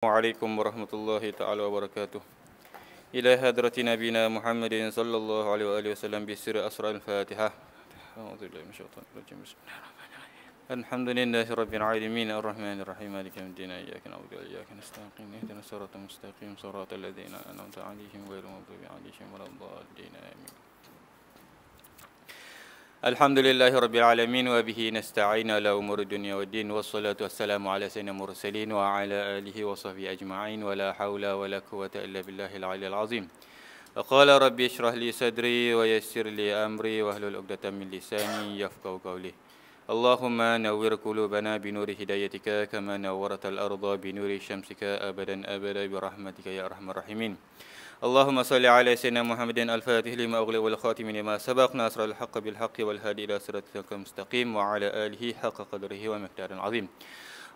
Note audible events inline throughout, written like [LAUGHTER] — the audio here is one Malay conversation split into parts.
السلام عليكم ورحمة الله تعالى وبركاته إلى هدرة نبينا محمد صلى الله عليه وآله وسلم بسر أسرى الفاتحة أعوذ بالله من الشيطان الرجيم بسم الله الرحمن الرحيم الحمد لله رب العالمين الرحمن الرحيم مالك يوم الدين إياك نعبد وإياك نستعين اهدنا الصراط المستقيم صراط الذين أنعمت عليهم غير المغضوب عليهم ولا الضالين آمين الحمد لله رب العالمين وبه نستعين على أمور الدنيا والدين والصلاة والسلام على سيدنا المرسلين وعلى آله وصحبه أجمعين ولا حول ولا قوة إلا بالله العلي العظيم قال ربي اشرح لي صدري ويسر لي أمري وأهل عقدة من لساني يفقه قولي اللهم نور قلوبنا بنور هدايتك كما نورت الأرض بنور شمسك أبدا أبدا برحمتك يا أرحم الراحمين اللهم صل على سيدنا محمد الفاتح لما أغلق والخاتم لما سبق ناصر الحق بالحق والهادي إلى صراطك المستقيم وعلى آله حق قدره ومقدار عظيم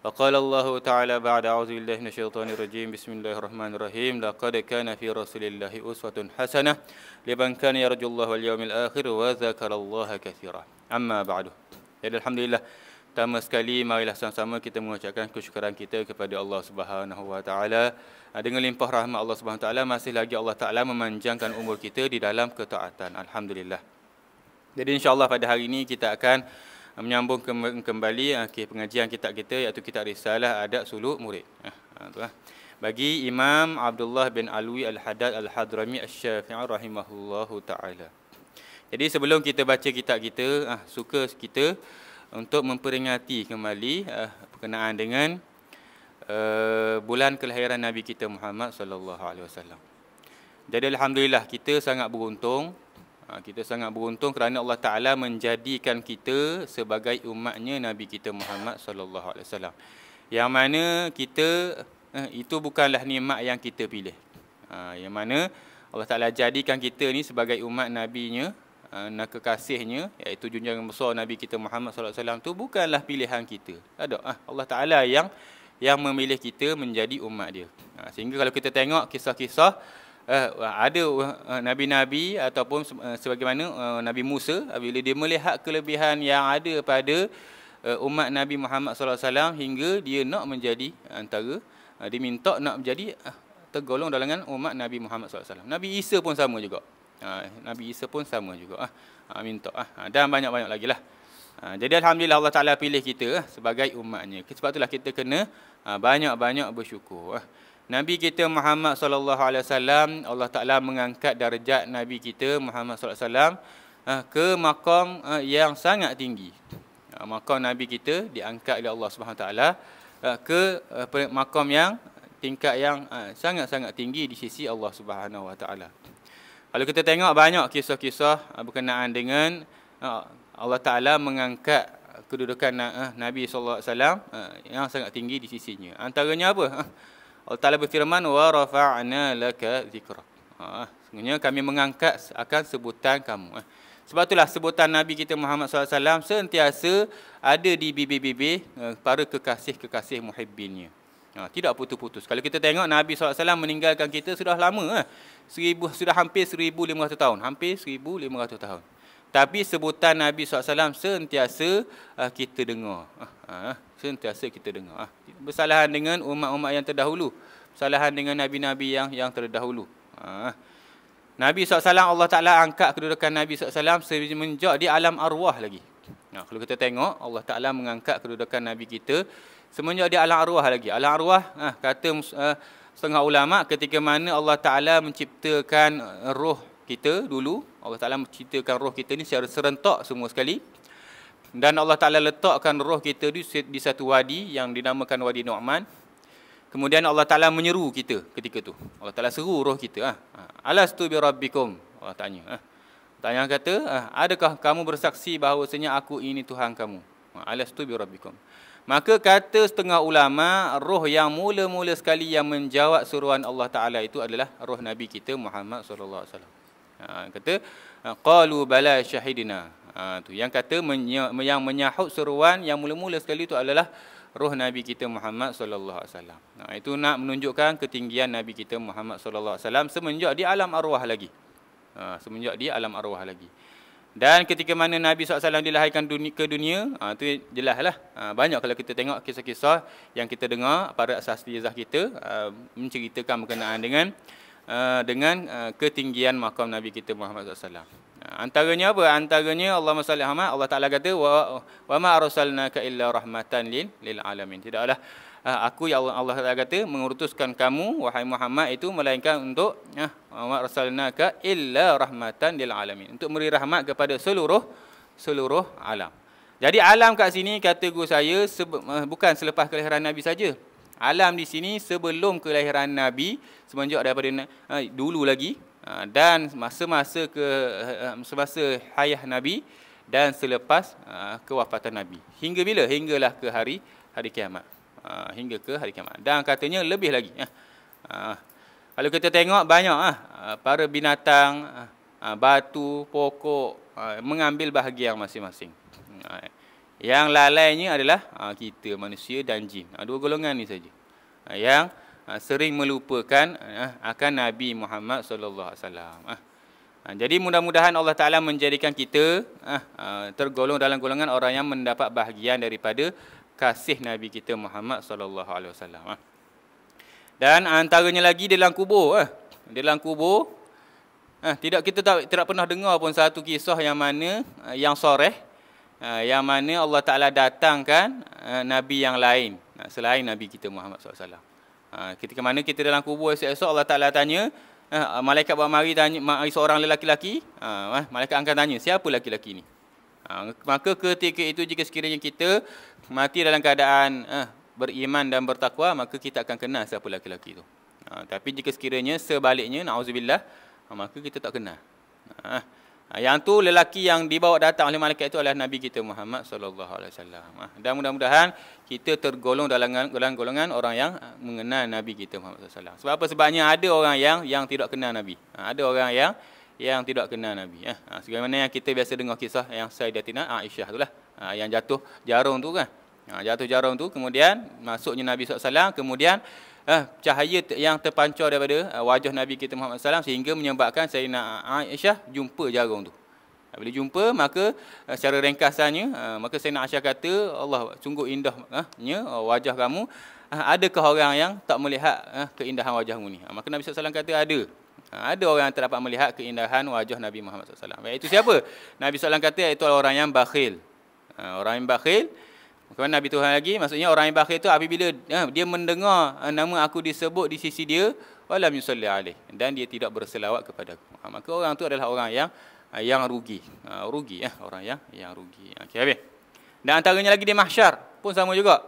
وقال الله تعالى بعد أعوذ بالله من الشيطان الرجيم بسم الله الرحمن الرحيم لقد كان في رسول الله أسوة حسنة لمن كان يرجو الله واليوم الآخر وذكر الله كثيرا أما بعد الحمد لله Pertama sekali marilah sama-sama kita mengucapkan kesyukuran kita kepada Allah Subhanahu Wa Taala ah, dengan limpah rahmat Allah Subhanahu Wa Taala masih lagi Allah Taala memanjangkan umur kita di dalam ketaatan. Alhamdulillah. Jadi insya-Allah pada hari ini kita akan menyambung kembali okay, ah, pengajian kitab kita iaitu kitab Risalah Adab Suluk Murid. Ha, Bagi Imam Abdullah bin Alwi Al-Haddad Al-Hadrami Al-Syafi'i rahimahullahu taala. Jadi sebelum kita baca kitab kita, ha, suka kita untuk memperingati kembali uh, berkenaan dengan uh, bulan kelahiran Nabi kita Muhammad sallallahu alaihi wasallam. Jadi alhamdulillah kita sangat beruntung eh, kita sangat beruntung kerana Allah Taala menjadikan kita sebagai umatnya Nabi kita Muhammad sallallahu alaihi wasallam. Yang mana kita itu bukanlah nikmat yang kita pilih. yang mana Allah Taala jadikan kita ni sebagai umat nabinya Ah, nak kekasihnya iaitu junjungan besar Nabi kita Muhammad sallallahu alaihi wasallam tu bukanlah pilihan kita. Ada ah Allah Taala yang yang memilih kita menjadi umat dia. Ah, sehingga kalau kita tengok kisah-kisah eh, ada eh, nabi-nabi ataupun eh, sebagaimana Nabi Musa bila dia melihat kelebihan yang ada pada umat Nabi Muhammad sallallahu alaihi wasallam hingga dia nak menjadi antara diminta nak menjadi tergolong dalangan umat Nabi Muhammad sallallahu alaihi wasallam. Nabi Isa pun sama juga. Ah, Nabi Isa pun sama juga ah. ah minta ah, ah. Dan banyak-banyak lagi lah. Jadi Alhamdulillah Allah Ta'ala pilih kita sebagai umatnya. Sebab itulah kita kena banyak-banyak bersyukur. Nabi kita Muhammad Sallallahu Alaihi Wasallam Allah Ta'ala mengangkat darjat Nabi kita Muhammad Sallallahu Alaihi Wasallam ke makam yang sangat tinggi. Makam Nabi kita diangkat oleh Allah Subhanahu Taala ke makam yang tingkat yang sangat-sangat tinggi di sisi Allah Subhanahu Wa Taala. Kalau kita tengok banyak kisah-kisah ah, berkenaan dengan ah, Allah Ta'ala mengangkat kedudukan ah, Nabi SAW yang sangat tinggi di sisinya. Antaranya apa? Allah Ta'ala berfirman, وَرَفَعْنَا لَكَ ذِكْرَ Sebenarnya kami mengangkat akan sebutan kamu. Sebab itulah sebutan Nabi kita Muhammad SAW sentiasa ada di bibir-bibir para kekasih-kekasih muhibbinnya. Ha, tidak putus-putus. Kalau kita tengok Nabi SAW meninggalkan kita sudah lama. Eh? Seribu, sudah hampir 1,500 tahun. Hampir 1,500 tahun. Tapi sebutan Nabi SAW sentiasa uh, kita dengar. Uh, uh, sentiasa kita dengar. Uh. Bersalahan dengan umat-umat yang terdahulu. Bersalahan dengan Nabi-Nabi yang yang terdahulu. Uh. Nabi SAW Allah Ta'ala angkat kedudukan Nabi SAW semenjak di alam arwah lagi. Nah, kalau kita tengok Allah Ta'ala mengangkat kedudukan Nabi kita Semuanya dia alam arwah lagi. Alam arwah ah, kata uh, setengah ulama ketika mana Allah Taala menciptakan eh, roh kita dulu, Allah Taala menciptakan roh kita ni secara serentak semua sekali. Dan Allah Taala letakkan roh kita di, di satu wadi yang dinamakan Wadi Nu'man. Kemudian Allah Taala menyeru kita ketika tu. Allah Taala seru roh kita ah. Alastu bi rabbikum? Allah tanya. Ah. Tanya kata, ah, adakah kamu bersaksi bahawasanya aku ini Tuhan kamu? Alastu bi rabbikum? Maka kata setengah ulama, roh yang mula-mula sekali yang menjawab suruhan Allah Taala itu adalah roh Nabi kita Muhammad Sallallahu Alaihi Wasallam. Ha, kata, kalu ha, bala syahidina." Ha, tu yang kata yang menyahut suruhan yang mula-mula sekali itu adalah roh Nabi kita Muhammad Sallallahu Alaihi Wasallam. Ha, itu nak menunjukkan ketinggian Nabi kita Muhammad Sallallahu Alaihi Wasallam semenjak di alam arwah lagi. Ha, semenjak di alam arwah lagi. Dan ketika mana Nabi SAW dilahirkan dunia, ke dunia, ha, tu jelas lah. Ha, ah, banyak kalau kita tengok kisah-kisah yang kita dengar, para asastiazah kita ha, menceritakan berkenaan dengan ha, dengan ha, ketinggian makam Nabi kita Muhammad SAW. Ha, antaranya apa? Antaranya Allah SWT, Allah Ta'ala kata, وَمَا أَرْسَلْنَاكَ إِلَّا رَحْمَةً لِلْ, لِلْعَالَمِينَ Tidaklah uh, aku ya Allah Allah kata mengurutuskan kamu wahai Muhammad itu melainkan untuk uh, Muhammad rasalnaka illa rahmatan lil alamin untuk memberi rahmat kepada seluruh seluruh alam. Jadi alam kat sini kata guru saya sebe- uh, bukan selepas kelahiran Nabi saja. Alam di sini sebelum kelahiran Nabi semenjak daripada uh, dulu lagi uh, dan masa-masa ke uh, semasa hayah Nabi dan selepas uh, kewafatan Nabi. Hingga bila? Hinggalah ke hari hari kiamat. Ah, hingga ke hari kiamat dan katanya lebih lagi ya. kalau kita tengok banyak ah para binatang batu pokok mengambil bahagian masing-masing yang lalainya adalah kita manusia dan jin dua golongan ni saja yang sering melupakan akan Nabi Muhammad sallallahu alaihi wasallam jadi mudah-mudahan Allah Taala menjadikan kita tergolong dalam golongan orang yang mendapat bahagian daripada kasih Nabi kita Muhammad sallallahu alaihi wasallam. Ah. Dan antaranya lagi dalam kubur eh. Dalam kubur eh, tidak kita tak tidak pernah dengar pun satu kisah yang mana yang soreh yang mana Allah Taala datangkan eh, nabi yang lain selain Nabi kita Muhammad sallallahu alaihi wasallam. ketika mana kita dalam kubur esok-esok Allah Taala tanya malaikat buat mari tanya seorang lelaki-lelaki, eh, malaikat akan tanya siapa lelaki-lelaki ni? Ha, maka ketika itu jika sekiranya kita mati dalam keadaan eh, beriman dan bertakwa, maka kita akan kenal siapa lelaki-lelaki itu. Ha, tapi jika sekiranya sebaliknya, na'udzubillah, ha, maka kita tak kenal. Ha, ha, yang tu lelaki yang dibawa datang oleh malaikat itu adalah Nabi kita Muhammad SAW. ha, Dan mudah-mudahan kita tergolong dalam golongan-golongan orang yang eh, mengenal Nabi kita Muhammad SAW. Sebab apa sebabnya ada orang yang yang tidak kenal Nabi. Ha, ada orang yang yang tidak kenal Nabi. Ya. Ha, sebagaimana yang kita biasa dengar kisah yang Sayyidatina Aisyah itulah. Ha, ah, yang jatuh jarum tu kan. Ha, jatuh jarum tu kemudian masuknya Nabi Sallallahu Alaihi Wasallam Kemudian eh, cahaya yang terpancar daripada wajah Nabi kita Muhammad SAW. Sehingga menyebabkan Sayyidina Aisyah jumpa jarum tu. Bila jumpa maka secara ringkasannya maka Sayyidina Aisyah kata Allah sungguh indahnya wajah kamu. Adakah orang yang tak melihat keindahan wajahmu ni? Maka Nabi SAW kata ada. Ha, ada orang yang tak dapat melihat keindahan wajah Nabi Muhammad SAW. Itu siapa? Nabi SAW kata itu orang yang bakhil. Ha, orang yang bakhil. Kemudian Nabi Tuhan lagi, maksudnya orang yang bakhil itu apabila ha, dia mendengar nama aku disebut di sisi dia, walam yusalli alaih. Dan dia tidak berselawat kepada aku. Maka orang itu adalah orang yang yang rugi. Rugi. Ya. Orang yang yang rugi. Okey, habis. Dan antaranya lagi di mahsyar pun sama juga.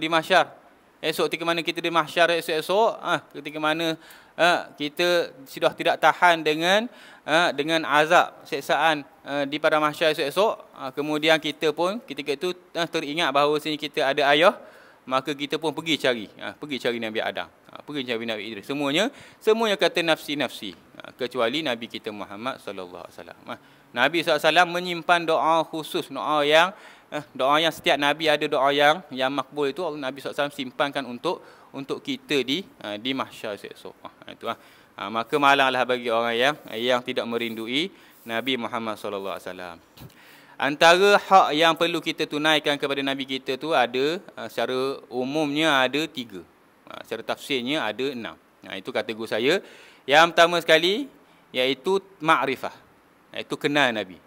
Di mahsyar. Esok ketika mana kita di mahsyar esok-esok, ha, ketika mana ha, kita sudah tidak tahan dengan ha, dengan azab seksaan ha, di pada mahsyar esok-esok, ha, kemudian kita pun ketika itu ha, teringat bahawa sini kita ada ayah, maka kita pun pergi cari, ha, pergi cari Nabi Adam, ha, pergi cari Nabi Idris. Semuanya semuanya kata nafsi-nafsi ha, kecuali Nabi kita Muhammad sallallahu alaihi wasallam. Nabi sallallahu alaihi wasallam menyimpan doa khusus, doa yang Eh, doa yang setiap nabi ada doa yang yang makbul itu Allah Nabi SAW simpankan untuk untuk kita di eh, di mahsyar esok. Ah, eh, itu ah. ah. maka malanglah bagi orang yang yang tidak merindui Nabi Muhammad SAW Antara hak yang perlu kita tunaikan kepada Nabi kita tu ada secara umumnya ada tiga. Ah, secara tafsirnya ada enam. Nah, itu kata guru saya. Yang pertama sekali iaitu ma'rifah. Iaitu kenal Nabi.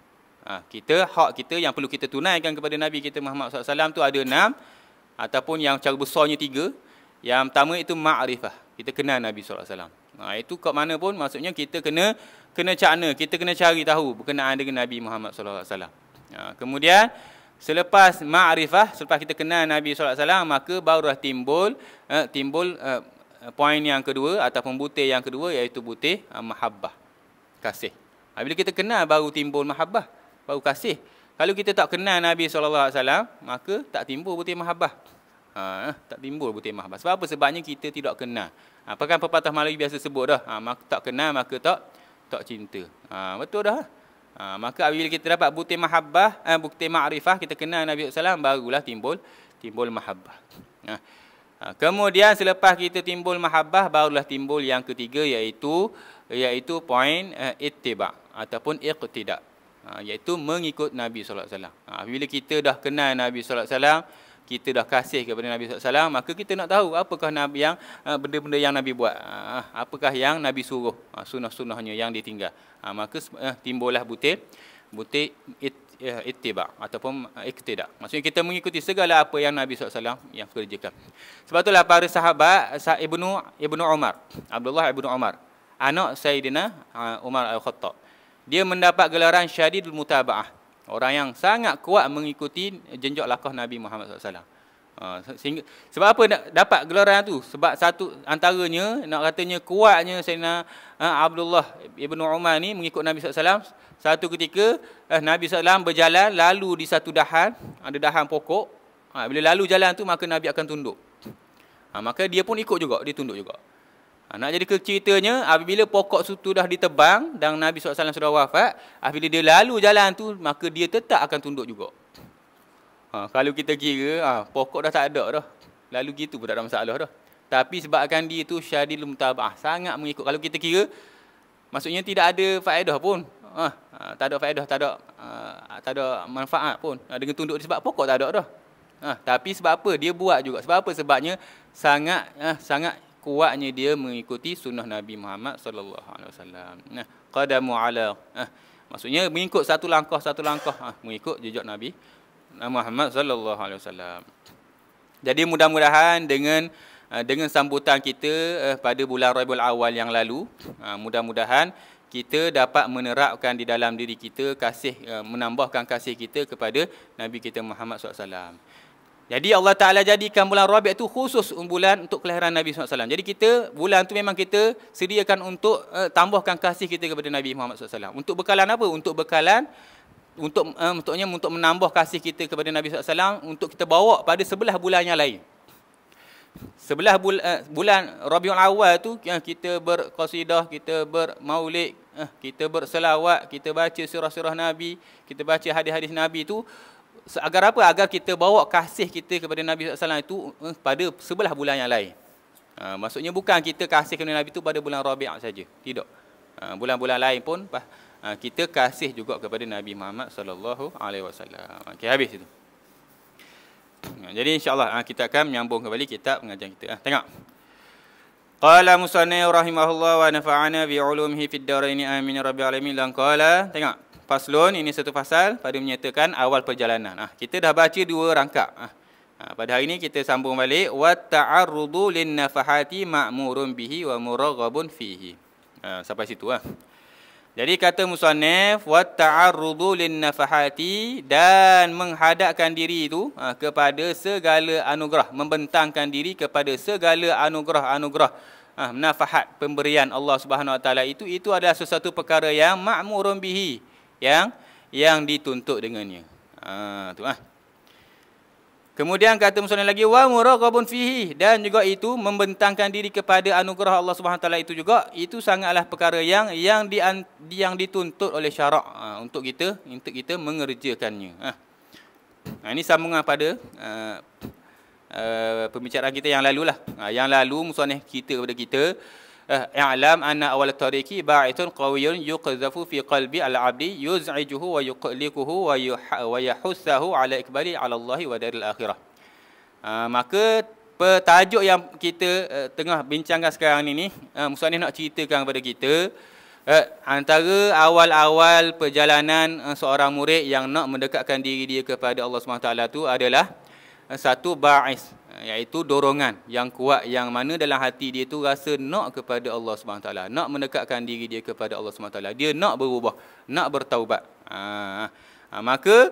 Ha, kita hak kita yang perlu kita tunaikan kepada Nabi kita Muhammad SAW tu ada enam ataupun yang cara besarnya tiga. Yang pertama itu ma'rifah. Kita kenal Nabi SAW. Ha, itu kat mana pun maksudnya kita kena kena cakna, kita kena cari tahu berkenaan dengan Nabi Muhammad SAW. Ha, kemudian selepas ma'rifah, selepas kita kenal Nabi SAW maka barulah timbul eh, timbul eh, poin yang kedua ataupun butir yang kedua iaitu butir eh, mahabbah. Kasih. Bila kita kenal baru timbul mahabbah baru kasih. Kalau kita tak kenal Nabi SAW, maka tak timbul butir mahabbah. Ha, tak timbul butir mahabbah. Sebab apa? Sebabnya kita tidak kenal. Ha, apa kan pepatah malu biasa sebut dah. Ha, maka tak kenal, maka tak tak cinta. Ha, betul dah. Ha, maka apabila kita dapat butir mahabbah, eh, butir ma'rifah, kita kenal Nabi SAW, barulah timbul timbul mahabbah. Ha. Ha, kemudian selepas kita timbul mahabbah, barulah timbul yang ketiga iaitu iaitu poin eh, itibak ataupun iqtidak. Ha, iaitu mengikut Nabi sallallahu alaihi wasallam. Ha, apabila kita dah kenal Nabi sallallahu alaihi wasallam, kita dah kasih kepada Nabi sallallahu alaihi wasallam, maka kita nak tahu apakah Nabi yang ha, benda-benda yang Nabi buat. apakah yang Nabi suruh? sunnah-sunnahnya yang ditinggal. Ha, maka eh, timbullah butir butir eh, ittiba ataupun eh, iktida. Maksudnya kita mengikuti segala apa yang Nabi sallallahu yang kerjakan. Sebab itulah para sahabat Ibnu Ibnu Umar, Abdullah Ibnu Umar, anak Sayyidina Umar Al-Khattab dia mendapat gelaran syadidul mutabaah orang yang sangat kuat mengikuti jenjak lakah Nabi Muhammad SAW ah, sehingga sebab apa nak dapat gelaran tu sebab satu antaranya nak katanya kuatnya Sayyidina ah, Abdullah Ibnu Umar ni mengikut Nabi SAW satu ketika eh, Nabi SAW berjalan lalu di satu dahan ada dahan pokok ah, bila lalu jalan tu maka Nabi akan tunduk maka dia pun ikut juga dia tunduk juga Ha, nak jadi ceritanya, apabila pokok sutu dah ditebang dan Nabi SAW sudah wafat, apabila dia lalu jalan tu, maka dia tetap akan tunduk juga. Ha, kalau kita kira, ha, pokok dah tak ada dah. Lalu gitu pun tak ada masalah dah. Tapi sebabkan dia tu syadil mutabah, sangat mengikut. Kalau kita kira, maksudnya tidak ada faedah pun. Ha, ha, tak ada faedah, tak ada, ha, tak ada manfaat pun. Ha, dengan tunduk sebab pokok tak ada dah. Ha, tapi sebab apa? Dia buat juga. Sebab apa? Sebabnya sangat ha, sangat kuatnya dia mengikuti sunnah Nabi Muhammad sallallahu alaihi wasallam. Nah, qadamu ala. Ah, maksudnya mengikut satu langkah satu langkah ah, mengikut jejak Nabi Muhammad sallallahu alaihi wasallam. Jadi mudah-mudahan dengan ah, dengan sambutan kita eh, pada bulan Rabiul Awal yang lalu, ah, mudah-mudahan kita dapat menerapkan di dalam diri kita kasih eh, menambahkan kasih kita kepada Nabi kita Muhammad sallallahu alaihi wasallam. Jadi Allah Ta'ala jadikan bulan Rabi' itu khusus bulan untuk kelahiran Nabi SAW. Jadi kita, bulan tu memang kita sediakan untuk uh, tambahkan kasih kita kepada Nabi Muhammad SAW. Untuk bekalan apa? Untuk bekalan, untuk uh, eh, untuknya untuk menambah kasih kita kepada Nabi SAW untuk kita bawa pada sebelah bulan yang lain. Sebelah bul, uh, bulan Rabi'ul Awal itu uh, kita berkosidah, kita bermaulik, uh, kita berselawat, kita baca surah-surah Nabi, kita baca hadis-hadis Nabi itu. So, agar apa? Agar kita bawa kasih kita kepada Nabi Sallallahu Alaihi Wasallam itu eh, pada sebelah bulan yang lain. Ha, maksudnya bukan kita kasih kepada Nabi itu pada bulan Rabi'ah saja. Tidak. Ha, bulan-bulan lain pun bah, ha, kita kasih juga kepada Nabi Muhammad sallallahu alaihi wasallam. Okey habis itu. Ha, jadi insyaallah ha, kita akan menyambung kembali kitab pengajian kita. Ha, tengok. Qala musanni rahimahullah wa nafa'ana bi ulumihi fid darain amin ya rabbil alamin. Dan qala tengok faslun ini satu fasal pada menyatakan awal perjalanan. Ah, kita dah baca dua rangka. Ah, ah, pada hari ini kita sambung balik wa ta'arrudu lin nafahati ma'murun bihi wa muraghabun fihi. Ah, sampai situ ah. Jadi kata musannif wa ta'arrudu lin nafahati dan menghadapkan diri itu ah, kepada segala anugerah, membentangkan diri kepada segala anugerah-anugerah ah, nafahat pemberian Allah Subhanahu Wa Taala itu itu adalah sesuatu perkara yang ma'murun bihi yang yang dituntut dengannya. Ha tu ah. Kemudian kata musnad lagi wa muraqabun fihi dan juga itu membentangkan diri kepada anugerah Allah Subhanahu taala itu juga itu sangatlah perkara yang yang di yang dituntut oleh syarak ha, untuk kita untuk kita mengerjakannya. Ha. Ha, ini sambungan pada uh, uh, pembicaraan kita yang lalulah. Ha, yang lalu musnad kita kepada kita Eh, i'lam anna awal tariqi ba'itun qawiyun yuqzafu fi qalbi al-abdi yuz'ijuhu wa yuqlikuhu wa wa yahussahu ala ikbali ala Allah wa daril akhirah. Eh, maka petajuk yang kita uh, tengah bincangkan sekarang ini ni, uh, Musa ni nak ceritakan kepada kita uh, antara awal-awal perjalanan uh, seorang murid yang nak mendekatkan diri dia kepada Allah Subhanahu taala tu adalah uh, satu ba'is. Eh, iaitu dorongan yang kuat yang mana dalam hati dia tu rasa nak kepada Allah Subhanahu taala nak mendekatkan diri dia kepada Allah Subhanahu taala dia nak berubah nak bertaubat ha, ha maka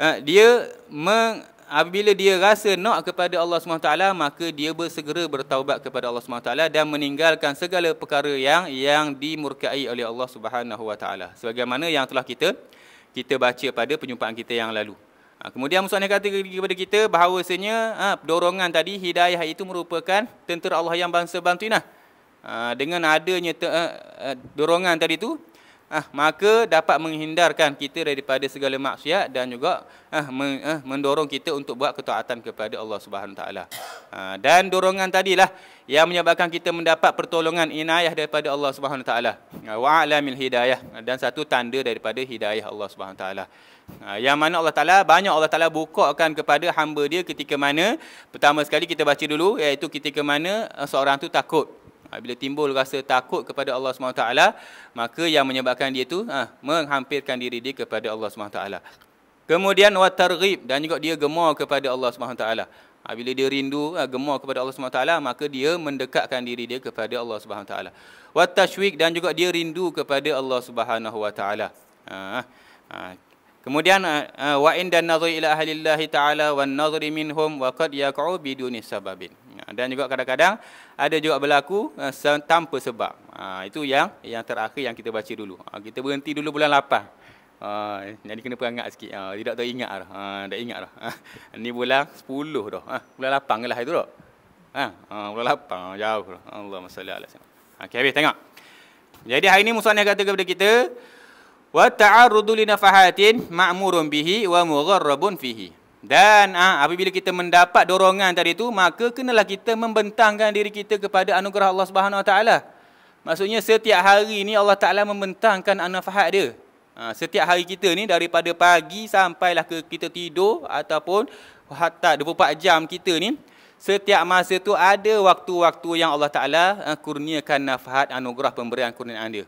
eh, dia meng, apabila dia rasa nak kepada Allah Subhanahu taala maka dia bersegera bertaubat kepada Allah Subhanahu taala dan meninggalkan segala perkara yang yang dimurkai oleh Allah Subhanahu wa taala sebagaimana yang telah kita kita baca pada penjumpaan kita yang lalu Ha, kemudian Musa ni kata kepada kita bahawasanya ha, dorongan tadi hidayah itu merupakan tentera Allah yang bangsa bantuinah. Ha, dengan adanya te, ha, ha dorongan tadi tu ah, maka dapat menghindarkan kita daripada segala maksiat dan juga ah, ah mendorong kita untuk buat ketaatan kepada Allah Subhanahu Wa taala. Ah, dan dorongan tadilah yang menyebabkan kita mendapat pertolongan inayah daripada Allah Subhanahu Wa taala. Ah, wa alamil hidayah dan satu tanda daripada hidayah Allah Subhanahu Wa taala. yang mana Allah taala banyak Allah taala bukakan kepada hamba dia ketika mana pertama sekali kita baca dulu iaitu ketika mana seorang tu takut Ha, bila timbul rasa takut kepada Allah SWT, maka yang menyebabkan dia itu ha, menghampirkan diri dia kepada Allah SWT. Kemudian, watarghib, dan juga dia gemar kepada Allah SWT. Ha, bila dia rindu, ha, gemar kepada Allah SWT, maka dia mendekatkan diri dia kepada Allah SWT. Watashwik, dan juga dia rindu kepada Allah SWT. Ha, ha. Kemudian, ha, ha, wa'indan nazri ila ahlillahi ta'ala wa nazri minhum wa'kad yak'u biduni sababin. Ah, dan juga kadang-kadang ada juga berlaku ah, tanpa sebab ah, itu yang yang terakhir yang kita baca dulu kita berhenti dulu bulan 8 ha, jadi kena perangat sikit ha, tidak tahu ingat dah ha, tak ingat lah. ha, ni bulan 10 dah ha, bulan 8 lah itu dah ha, bulan 8 jauh dah Allah masalah Allah okay, habis tengok jadi hari ini musanah kata kepada kita wa ta'arrudu li nafahatin ma'murun bihi wa mugharrabun fihi dan ha, apabila kita mendapat dorongan tadi itu, maka kenalah kita membentangkan diri kita kepada anugerah Allah Subhanahu Wa Taala. Maksudnya setiap hari ini Allah Taala membentangkan anafahat dia. Ha, setiap hari kita ni daripada pagi sampailah ke kita tidur ataupun hatta 24 jam kita ni setiap masa tu ada waktu-waktu yang Allah Taala ha, kurniakan nafahat anugerah pemberian kurniaan dia.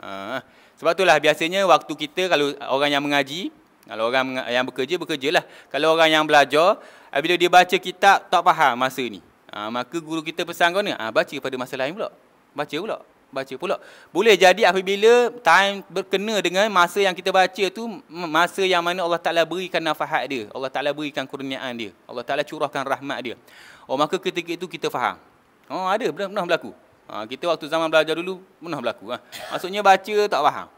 Ha, sebab itulah biasanya waktu kita kalau orang yang mengaji kalau orang yang bekerja, bekerja lah. Kalau orang yang belajar, bila dia baca kitab, tak faham masa ni. Ha, maka guru kita pesan kau ni, ha, baca pada masa lain pula. Baca pula. Baca pula. Boleh jadi apabila time berkena dengan masa yang kita baca tu, masa yang mana Allah Ta'ala berikan nafahat dia. Allah Ta'ala berikan kurniaan dia. Allah Ta'ala curahkan rahmat dia. Oh Maka ketika itu kita faham. Oh Ada, pernah, pernah berlaku. Ha, kita waktu zaman belajar dulu, pernah berlaku. Ha. Maksudnya baca tak faham.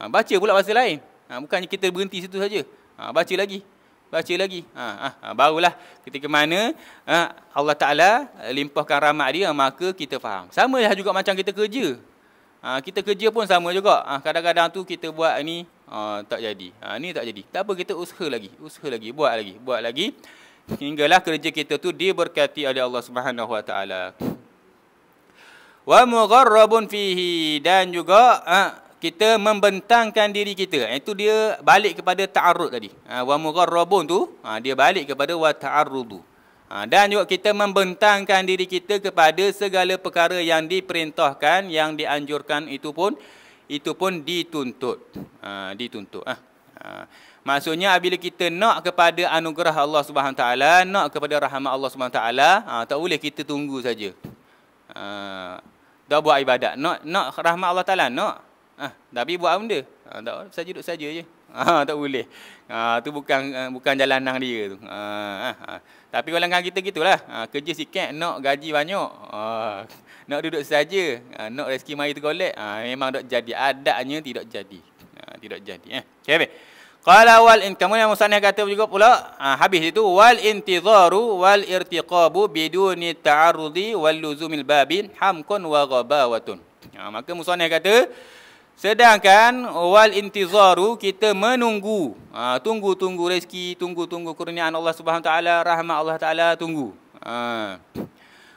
Ha, baca pula masa lain. Ha, bukannya kita berhenti situ saja. Ha, baca lagi. Baca lagi. Ha, ha, ha, barulah ketika mana ha, Allah Ta'ala limpahkan rahmat dia, maka kita faham. Sama lah juga macam kita kerja. Ha, kita kerja pun sama juga. Ha, kadang-kadang ha, tu kita buat ni, ha, tak jadi. Ha, ni tak jadi. Tak apa, kita usaha lagi. Usaha lagi. Buat lagi. Buat lagi. Hinggalah kerja kita tu diberkati oleh Allah Subhanahu Wa Ta'ala. Wa mukarrabun fihi. Dan juga... Ha, kita membentangkan diri kita eh, itu dia balik kepada ta'arud tadi ha, wa mugharrabun tu ah, dia balik kepada wa ta'arudu ha, ah, dan juga kita membentangkan diri kita kepada segala perkara yang diperintahkan yang dianjurkan itu pun itu pun dituntut dituntut ah ha. maksudnya apabila kita nak kepada anugerah Allah Subhanahu taala nak kepada rahmat Allah Subhanahu taala ha, tak boleh kita tunggu saja ha. Dah buat ibadat. Nak, nak rahmat Allah Ta'ala? Nak. Ah, ha, tapi buat benda. Ha, tak boleh saja duduk saja je. Ha, [LAUGHS] tak boleh. Ha, tu bukan bukan jalan nang dia tu. Ha, ha. Tapi kalangan kita gitulah. Ha, kerja sikit nak gaji banyak. Ha, nak duduk saja, ha, nak rezeki mari tergolek. Ha, memang tak jadi adatnya tidak jadi. Ha, tidak jadi eh. Okey. Qala wal in kamu yang musanna kata juga pula ha, habis itu wal intizaru wal irtiqabu biduni ta'arudi wal luzumil babin hamkun wa ghabawatun. Ha, maka musanna kata Sedangkan wal intizaru kita menunggu. Ha, tunggu tunggu rezeki, tunggu tunggu kurniaan Allah Subhanahu Taala, rahmat Allah Taala tunggu. Ha.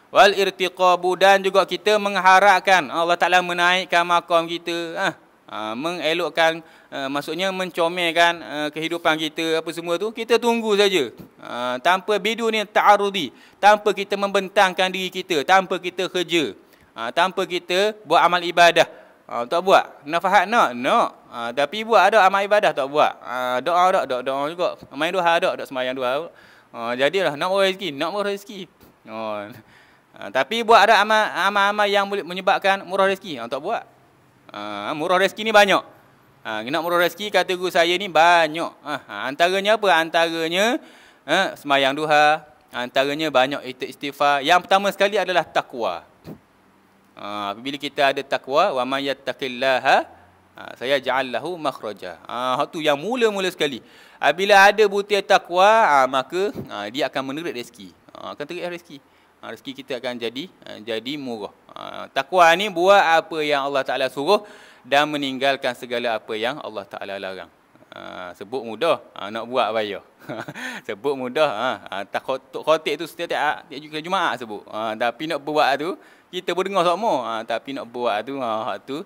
Wal irtiqabu dan juga kita mengharapkan Allah Taala menaikkan makam kita. Ah, ha. ha, mengelokkan ha, maksudnya mencomelkan ha, kehidupan kita apa semua tu kita tunggu saja ha, tanpa bidu ni ta'arudi tanpa kita membentangkan diri kita tanpa kita kerja ha, tanpa kita buat amal ibadah Ha, tak buat. Nak fahat nak? Nak. Ha, tapi buat ada amal ibadah tak buat. Ha, doa tak? Doa, doa juga. Main doa tak? Tak semayang doa. Ha, jadilah nak buat rezeki. Nak buat rezeki. Ha, ha. tapi buat ada amal-amal yang boleh menyebabkan murah rezeki. Ha, tak buat. Ha, murah rezeki ni banyak. Ha, nak murah rezeki kata guru saya ni banyak. Ha, ha antaranya apa? Antaranya ha, semayang duha. Antaranya banyak istighfar. Yang pertama sekali adalah takwa. Takwa. Ha, bila kita ada takwa, wa may yattaqillaha ha, saya ja'al lahu makhraja. Ha, tu yang mula-mula sekali. Ha, bila ada butir takwa, ha, maka ha, dia akan menerik rezeki. Ha, akan terik rezeki. Ha, rezeki kita akan jadi ha, jadi murah. Ha, takwa ni buat apa yang Allah Taala suruh dan meninggalkan segala apa yang Allah Taala larang. Ha, sebut mudah ha, nak buat bayar. [LAUGHS] sebut mudah ha, ha takut khotik tu setiap-tiap ha, Jumaat sebut. Ha, tapi nak buat tu kita boleh dengar sama. Ha, tapi nak buat tu, ha, tu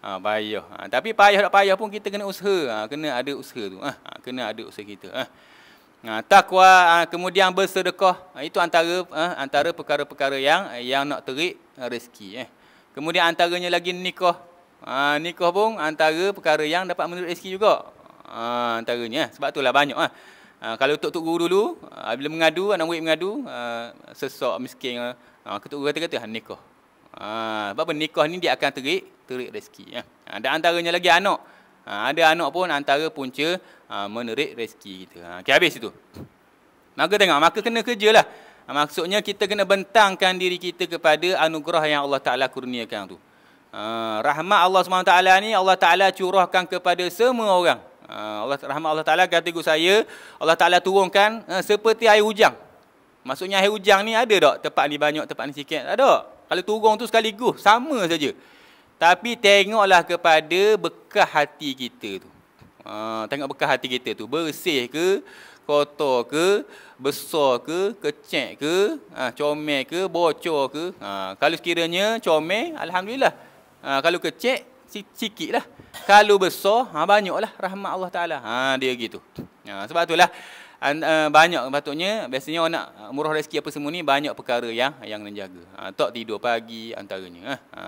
ha, payah. Ha, tapi payah tak payah pun kita kena usaha. Ha, kena ada usaha tu. Ha, ha, kena ada usaha kita. Ha. Ha, takwa ha, kemudian bersedekah ha, itu antara ha, antara perkara-perkara yang yang nak terik rezeki eh. Kemudian antaranya lagi nikah. Ha, nikah pun antara perkara yang dapat menurut rezeki juga. Ha, antaranya eh. sebab itulah banyak Ha. Ha, kalau tok-tok guru dulu ha, bila mengadu anak murid mengadu ha, sesak miskin ha, ketuk ha, guru kata-kata ha, nikah. Ha, sebab apa nikah ni dia akan terik, terik rezeki. Ya. Ha, dan antaranya lagi anak. Ha, ada anak pun antara punca ha, menerik rezeki kita. Ha, okay, habis itu. Maka tengok, maka kena kerjalah. Ha, maksudnya kita kena bentangkan diri kita kepada anugerah yang Allah Ta'ala kurniakan tu. Ha, rahmat Allah SWT ni Allah Ta'ala curahkan kepada semua orang. Ha, Allah Rahmat Allah Ta'ala kata ikut saya, Allah Ta'ala turunkan ha, seperti air hujang. Maksudnya air hujang ni ada tak? Tempat ni banyak, tempat ni sikit. ada tak? Kalau turun tu sekaligus sama saja. Tapi tengoklah kepada bekah hati kita tu. Ha, tengok bekah hati kita tu bersih ke kotor ke besar ke kecek ke ha, comel ke bocor ke ha, kalau sekiranya comel alhamdulillah ha, kalau kecek sikit lah kalau besar ha, banyak rahmat Allah Ta'ala ha, dia gitu ha, sebab itulah Eh, banyak patutnya biasanya orang nak eh, murah rezeki apa semua ni banyak perkara ya, yang yang menjaga. Ha, ah, tak tidur pagi antaranya. Ha, ha.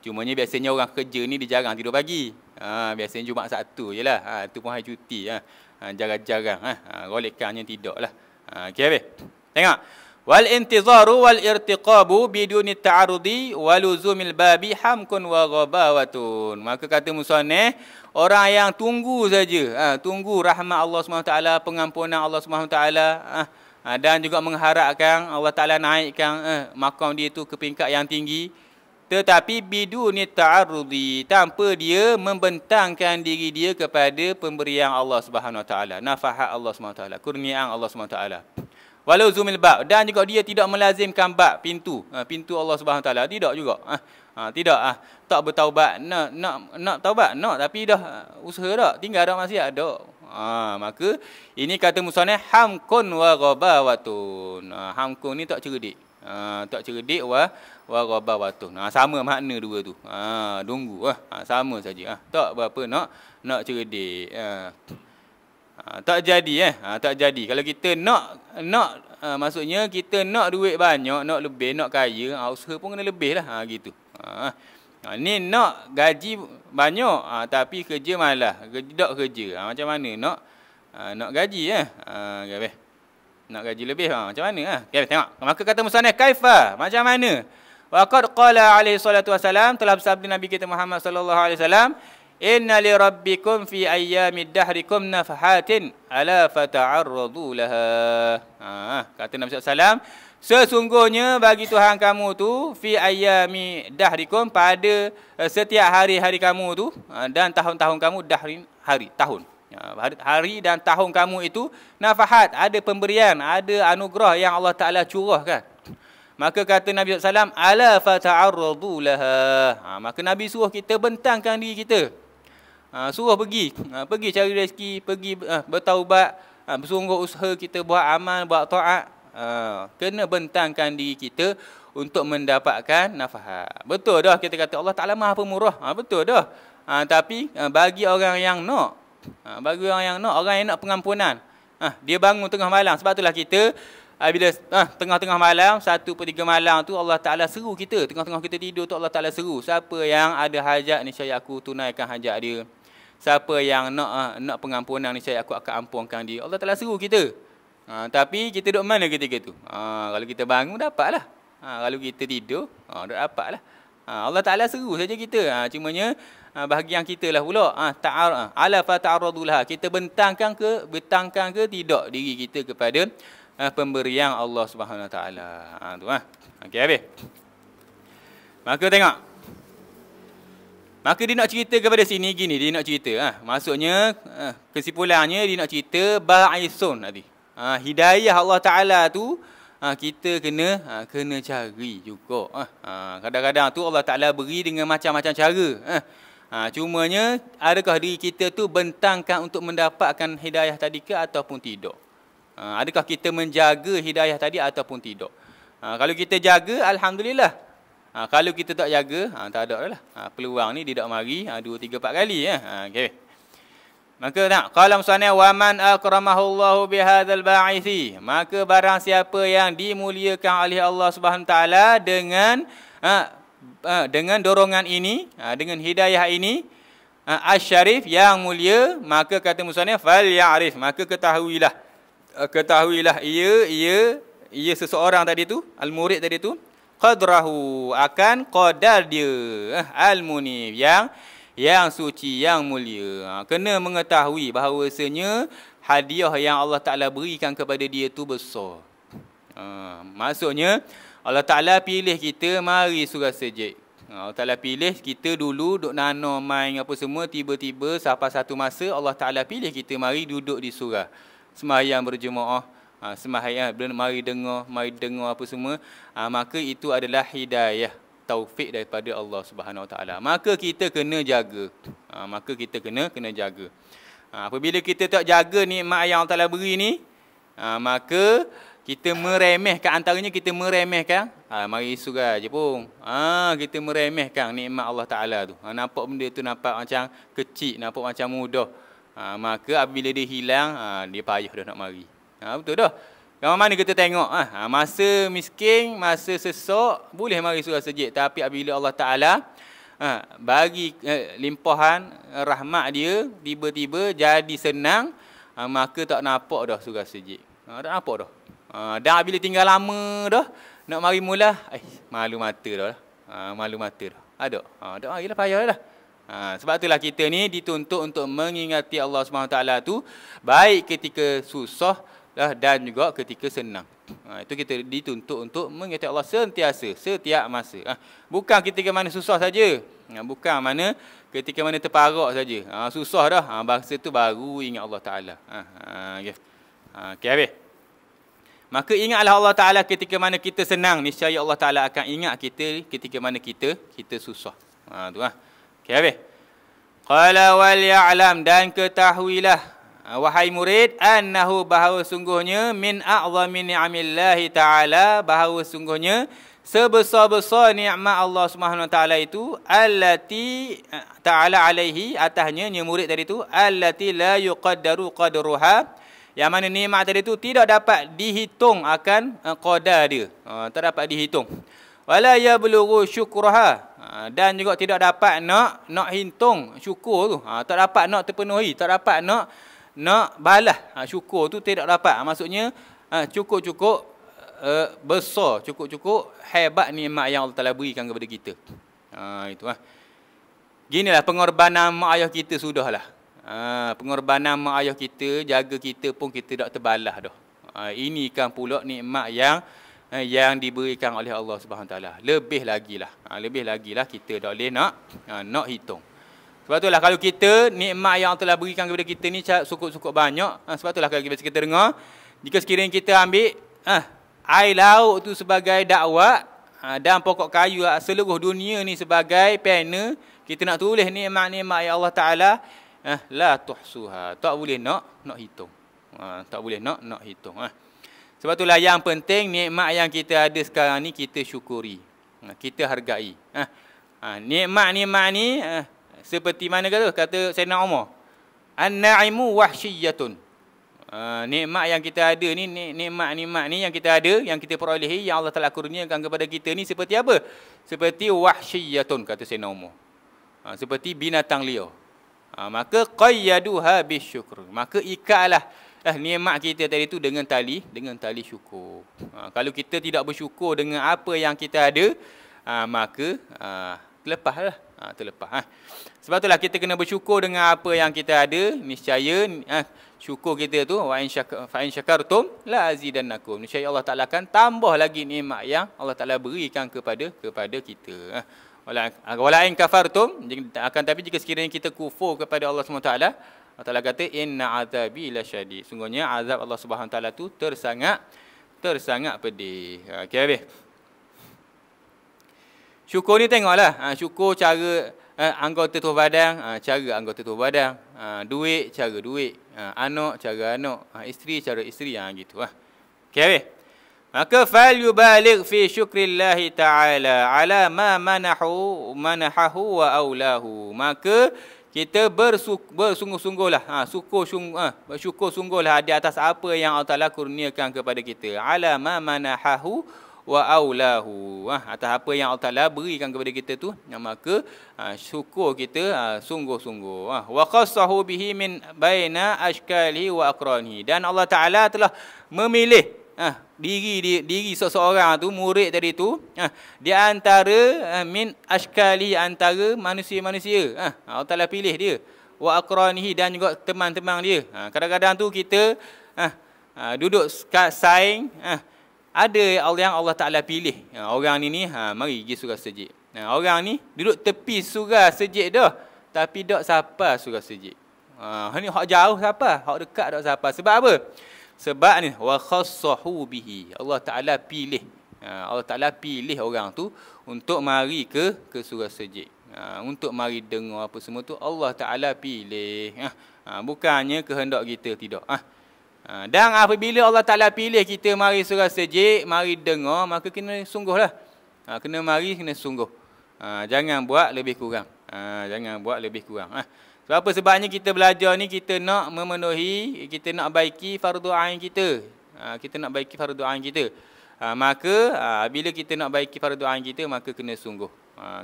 Cumanya biasanya orang kerja ni dia jarang tidur pagi. Ha, biasanya Jumaat Sabtu je Ha, tu pun hari cuti. Ha. Ha, jarang-jarang. Ha. Ha, rolekannya tidak lah. Ha, okay, habis. Tengok wal intizaru wal irtiqabu biduni ta'arudi waluzumil babi hamkun wa ghabawatun maka kata musanneh orang yang tunggu saja ha, tunggu rahmat Allah Subhanahu taala pengampunan Allah Subhanahu taala ha, ha, dan juga mengharapkan Allah taala naikkan eh, makam dia itu ke peringkat yang tinggi tetapi biduni ta'arudi tanpa dia membentangkan diri dia kepada pemberian Allah Subhanahu wa taala nafahat Allah Subhanahu wa taala kurniaan Allah Subhanahu wa taala walau zumil bab dan juga dia tidak melazimkan bab pintu ha, pintu Allah Subhanahu taala tidak juga ha, ha tidak ah tak bertaubat nak nak nak taubat nak tapi dah usaha dah tinggal dah masih ada ha, maka ini kata musanne hamkun wa ghabawatun ha, hamkun ni tak cerdik ha, tak cerdik wa wa ghabawatun ha, sama makna dua tu ha, dunggu ha, sama saja ha, tak berapa nak nak cerdik ha. Ah, tak jadi eh ha, tak jadi kalau kita nak nak ha, maksudnya kita nak duit banyak nak lebih nak kaya ha, usaha pun kena lebih lah ha, gitu ha, ni nak gaji banyak ha, tapi kerja malah kerja, tak kerja ha, macam mana nak ha, nak gaji eh ha, okay, nak gaji lebih ha, macam mana ha? okay, tengok maka kata musanah kaifa macam mana Waqad qala alaihi salatu wasalam telah bersabda Nabi kita Muhammad sallallahu alaihi wasalam Inna li rabbikum fi ayyamid dahrikum nafhatin ala fata'arradu laha. Ah, kata Nabi SAW. Sesungguhnya bagi Tuhan kamu tu fi ayami dahrikum pada eh, setiap hari-hari kamu tu eh, dan tahun-tahun kamu dahri hari tahun ya, hari dan tahun kamu itu nafahat ada pemberian ada anugerah yang Allah Taala curahkan maka kata Nabi sallallahu alaihi wasallam ala fata'arradu laha ha, maka Nabi suruh kita bentangkan diri kita Ha, suruh pergi. Ha, pergi cari rezeki. Pergi ha, bertaubat. Ha, bersungguh usaha kita buat amal, buat taat. Ha, kena bentangkan diri kita untuk mendapatkan nafahat. Betul dah kita kata Allah Ta'ala maha pemurah. Ha, betul dah. Ha, tapi ha, bagi orang yang nak. Ha, bagi orang yang nak. Orang yang nak pengampunan. Ha, dia bangun tengah malam. Sebab itulah kita bila tengah-tengah ha, malam, satu per tiga malam tu Allah Ta'ala seru kita. Tengah-tengah kita tidur tu Allah Ta'ala seru. Siapa yang ada hajat ni, saya aku tunaikan hajat dia siapa yang nak ah, nak pengampunan ni saya aku akan ampunkan dia. Allah telah suruh kita. Ha, tapi kita duduk mana ketika tu? Ha, kalau kita bangun dapatlah. Ha, kalau kita tidur, ha, dah dapatlah. Ha, Allah Taala suruh saja kita. Ha, cumanya ha, bahagian kita lah pula. Ha, ta'ar ala fa ta'arradulah. Kita bentangkan ke bentangkan ke tidak diri kita kepada ha, pemberian Allah Subhanahu Wa Taala. Ha tu ah. Ha. Okey habis. Maka tengok Maka dia nak cerita kepada sini gini dia nak cerita ah ha. maksudnya ah, kesimpulannya dia nak cerita ba'isun tadi. Ha, hidayah Allah Taala tu ha, kita kena ha, kena cari juga ha. kadang-kadang tu Allah Taala beri dengan macam-macam cara ha. ha. cumanya adakah diri kita tu bentangkan untuk mendapatkan hidayah tadi ke ataupun tidak? Ha, adakah kita menjaga hidayah tadi ataupun tidak? Ha, kalau kita jaga alhamdulillah Ha, kalau kita tak jaga, ha, tak ada lah. Ha, peluang ni dia tak mari ha, dua, tiga, empat kali. Ya. Ha, okay. Maka tak? Kalau misalnya, وَمَنْ أَكْرَمَهُ اللَّهُ بِهَذَا الْبَعِثِ Maka barang siapa yang dimuliakan oleh Allah SWT dengan ha, ha, dengan dorongan ini, ha, dengan hidayah ini, asyarif ha, yang mulia, maka kata musanya fal ya'rif, maka ketahuilah ketahuilah ia ia ia seseorang tadi tu, al-murid tadi tu, qadrahu akan qadar dia eh, al munib yang yang suci yang mulia ha, kena mengetahui bahawasanya hadiah yang Allah Taala berikan kepada dia tu besar ha, maksudnya Allah Taala pilih kita mari surah sajid ha, Allah Ta'ala pilih kita dulu duduk nano main apa semua tiba-tiba sampai satu masa Allah Ta'ala pilih kita mari duduk di surah semayang berjemaah oh ha, sembahyang ha, bila mari dengar mari dengar apa semua ha, maka itu adalah hidayah taufik daripada Allah Subhanahu Wa Taala maka kita kena jaga ha, maka kita kena kena jaga ha, apabila kita tak jaga nikmat yang Allah Taala beri ni ha, maka kita meremehkan antaranya kita meremehkan ha, mari surah je pun ha, kita meremehkan nikmat Allah Taala tu ha, nampak benda tu nampak macam kecil nampak macam mudah Ha, maka apabila dia hilang ha, dia payah dah nak mari Ha, betul dah. Yang mana kita tengok. Ha? ha, masa miskin, masa sesok, boleh mari surah sejik. Tapi bila Allah Ta'ala ha, bagi eh, limpahan rahmat dia, tiba-tiba jadi senang, ha, maka tak nampak dah surah sejik. Ha, tak nampak dah. Ha, dan bila tinggal lama dah, nak mari mula, eh, malu mata dah. Lah. Ha, malu mata dah. Ada. Ha, tak mari lah, dah. Lah. Ha, sebab itulah kita ni dituntut untuk mengingati Allah SWT tu baik ketika susah, lah dan juga ketika senang. Ha, itu kita dituntut untuk mengingati Allah sentiasa, setiap masa. Ha, bukan ketika mana susah saja. Ha, bukan mana ketika mana terparak saja. Ha, susah dah. Ha, bahasa tu baru ingat Allah Ta'ala. Ha, okay. Ha, okay, ha, habis. Maka ingatlah Allah Ta'ala ketika mana kita senang. Niscaya Allah Ta'ala akan ingat kita ketika mana kita kita susah. Ha, tu lah. Okay, habis. Qala wal ya'lam dan ketahuilah. Ah, wahai murid annahu bahawa sungguhnya min a'zami ni'amillahi ta'ala bahawa sungguhnya sebesar-besar nikmat Allah Subhanahu wa ta'ala itu allati eh, ta'ala alaihi atasnya ni murid tadi tu allati la yuqaddaru qadruha yang mana nikmat tadi tu tidak dapat dihitung akan eh, qadar dia ah, tak dapat dihitung wala yablughu syukraha ah, dan juga tidak dapat nak nak hitung syukur tu tak dapat nak terpenuhi tak dapat nak nak balas ha, syukur tu tidak dapat ha, maksudnya ha, cukup-cukup ha, uh, besar cukup-cukup hebat ni nikmat yang Allah Taala berikan kepada kita ha itu ah ginilah pengorbanan mak ayah kita sudahlah ha, pengorbanan mak ayah kita jaga kita pun kita tak terbalas dah ha, ini kan pula nikmat yang yang diberikan oleh Allah Subhanahu Taala lebih lagilah ha, lebih lagilah kita tak boleh nak ha, nak hitung sebab itulah kalau kita nikmat yang telah berikan kepada kita ni cukup-cukup banyak. Ha, sebab itulah kalau kita dengar. Jika sekiranya kita ambil ha, air laut tu sebagai dakwah. Ha, dan pokok kayu lah, seluruh dunia ni sebagai pena. Kita nak tulis nikmat-nikmat yang Allah Ta'ala. Ha, La tuhsuha. Tak boleh nak, nak hitung. Ha, tak boleh nak, nak hitung. Ha. Sebab itulah yang penting nikmat yang kita ada sekarang ni kita syukuri. Ha, kita hargai. Ha. Ha, nikmat-nikmat ni... Ha, seperti mana kata kata Sayyidina Umar. An-na'imu wahsyiyatun. Uh, ah, nikmat yang kita ada ni nikmat-nikmat ni yang kita ada yang kita perolehi yang Allah Taala kurniakan kepada kita ni seperti apa? Seperti wahsyiyatun kata Sayyidina Umar. Uh, ah, seperti binatang liar. Uh, maka habis syukur. Maka ikatlah eh nikmat kita tadi tu dengan tali dengan tali syukur. Uh, kalau kita tidak bersyukur dengan apa yang kita ada, uh, maka uh, terlepas lah. Ha, terlepas. Ha. Sebab itulah kita kena bersyukur dengan apa yang kita ada. Niscaya ha, syukur kita tu. Fa'in syakartum la'azidannakum. Niscaya Allah Ta'ala akan tambah lagi nikmat yang Allah Ta'ala berikan kepada kepada kita. Ha. Wala'in kafartum. Akan tapi jika sekiranya kita kufur kepada Allah SWT. Allah Ta'ala kata, Inna azabi la syadid. Sungguhnya azab Allah SWT tu tersangat tersangat pedih. Ha, okey, habis. Syukur ni tengoklah. Ha, syukur cara eh, anggota tubuh badan, ha, ah, cara anggota tubuh badan. Ha, ah, duit, cara duit. Ha, anak, cara anak. Ha, isteri, cara isteri. Ha, gitu lah. Okay, habis. Maka fal yubaligh fi syukrillah ta'ala ala ma manahu manahahu wa aulahu. Maka kita bersuk, bersungguh-sungguhlah. Ha, syukur, sungguh, ha, bersyukur sungguhlah di atas apa yang Allah Ta'ala kurniakan kepada kita. Ala ma manahahu wa aulahu ah atas apa yang Allah Taala berikan kepada kita tu maka ah, syukur kita ah, sungguh-sungguh ah wa khassahu bihi min baina ashkali wa aqrani dan Allah Taala telah memilih ah diri di, diri seseorang tu murid tadi tu ah di antara ah, min ashkali antara manusia-manusia ah Allah Taala pilih dia wa aqranihi dan juga teman-teman dia. Ah, kadang-kadang tu kita ah, duduk kat saing ah, ada Allah yang Allah Taala pilih. Ya, orang ni ni ha mari pergi surah sejid. Ya, orang ni duduk tepi surah sejid dah tapi dak siapa surah sejid. Ha ni hak jauh siapa? Hak dekat dak siapa? Sebab apa? Sebab ni wa khassahu bihi. Allah Taala pilih. Ha, Allah Taala pilih orang tu untuk mari ke ke surah sejid. Ha, untuk mari dengar apa semua tu Allah Taala pilih. Ha, ha bukannya kehendak kita tidak. Ha. Ha, dan apabila Allah Ta'ala pilih kita mari surah sejik, mari dengar, maka kena sungguhlah. Ha, kena mari, kena sungguh. Ha, jangan buat lebih kurang. Jangan buat lebih kurang. Sebab apa? Sebabnya kita belajar ni, kita nak memenuhi, kita nak baiki fardu ain kita. Kita nak baiki fardu ain kita. Maka, bila kita nak baiki fardu ain kita, maka kena sungguh.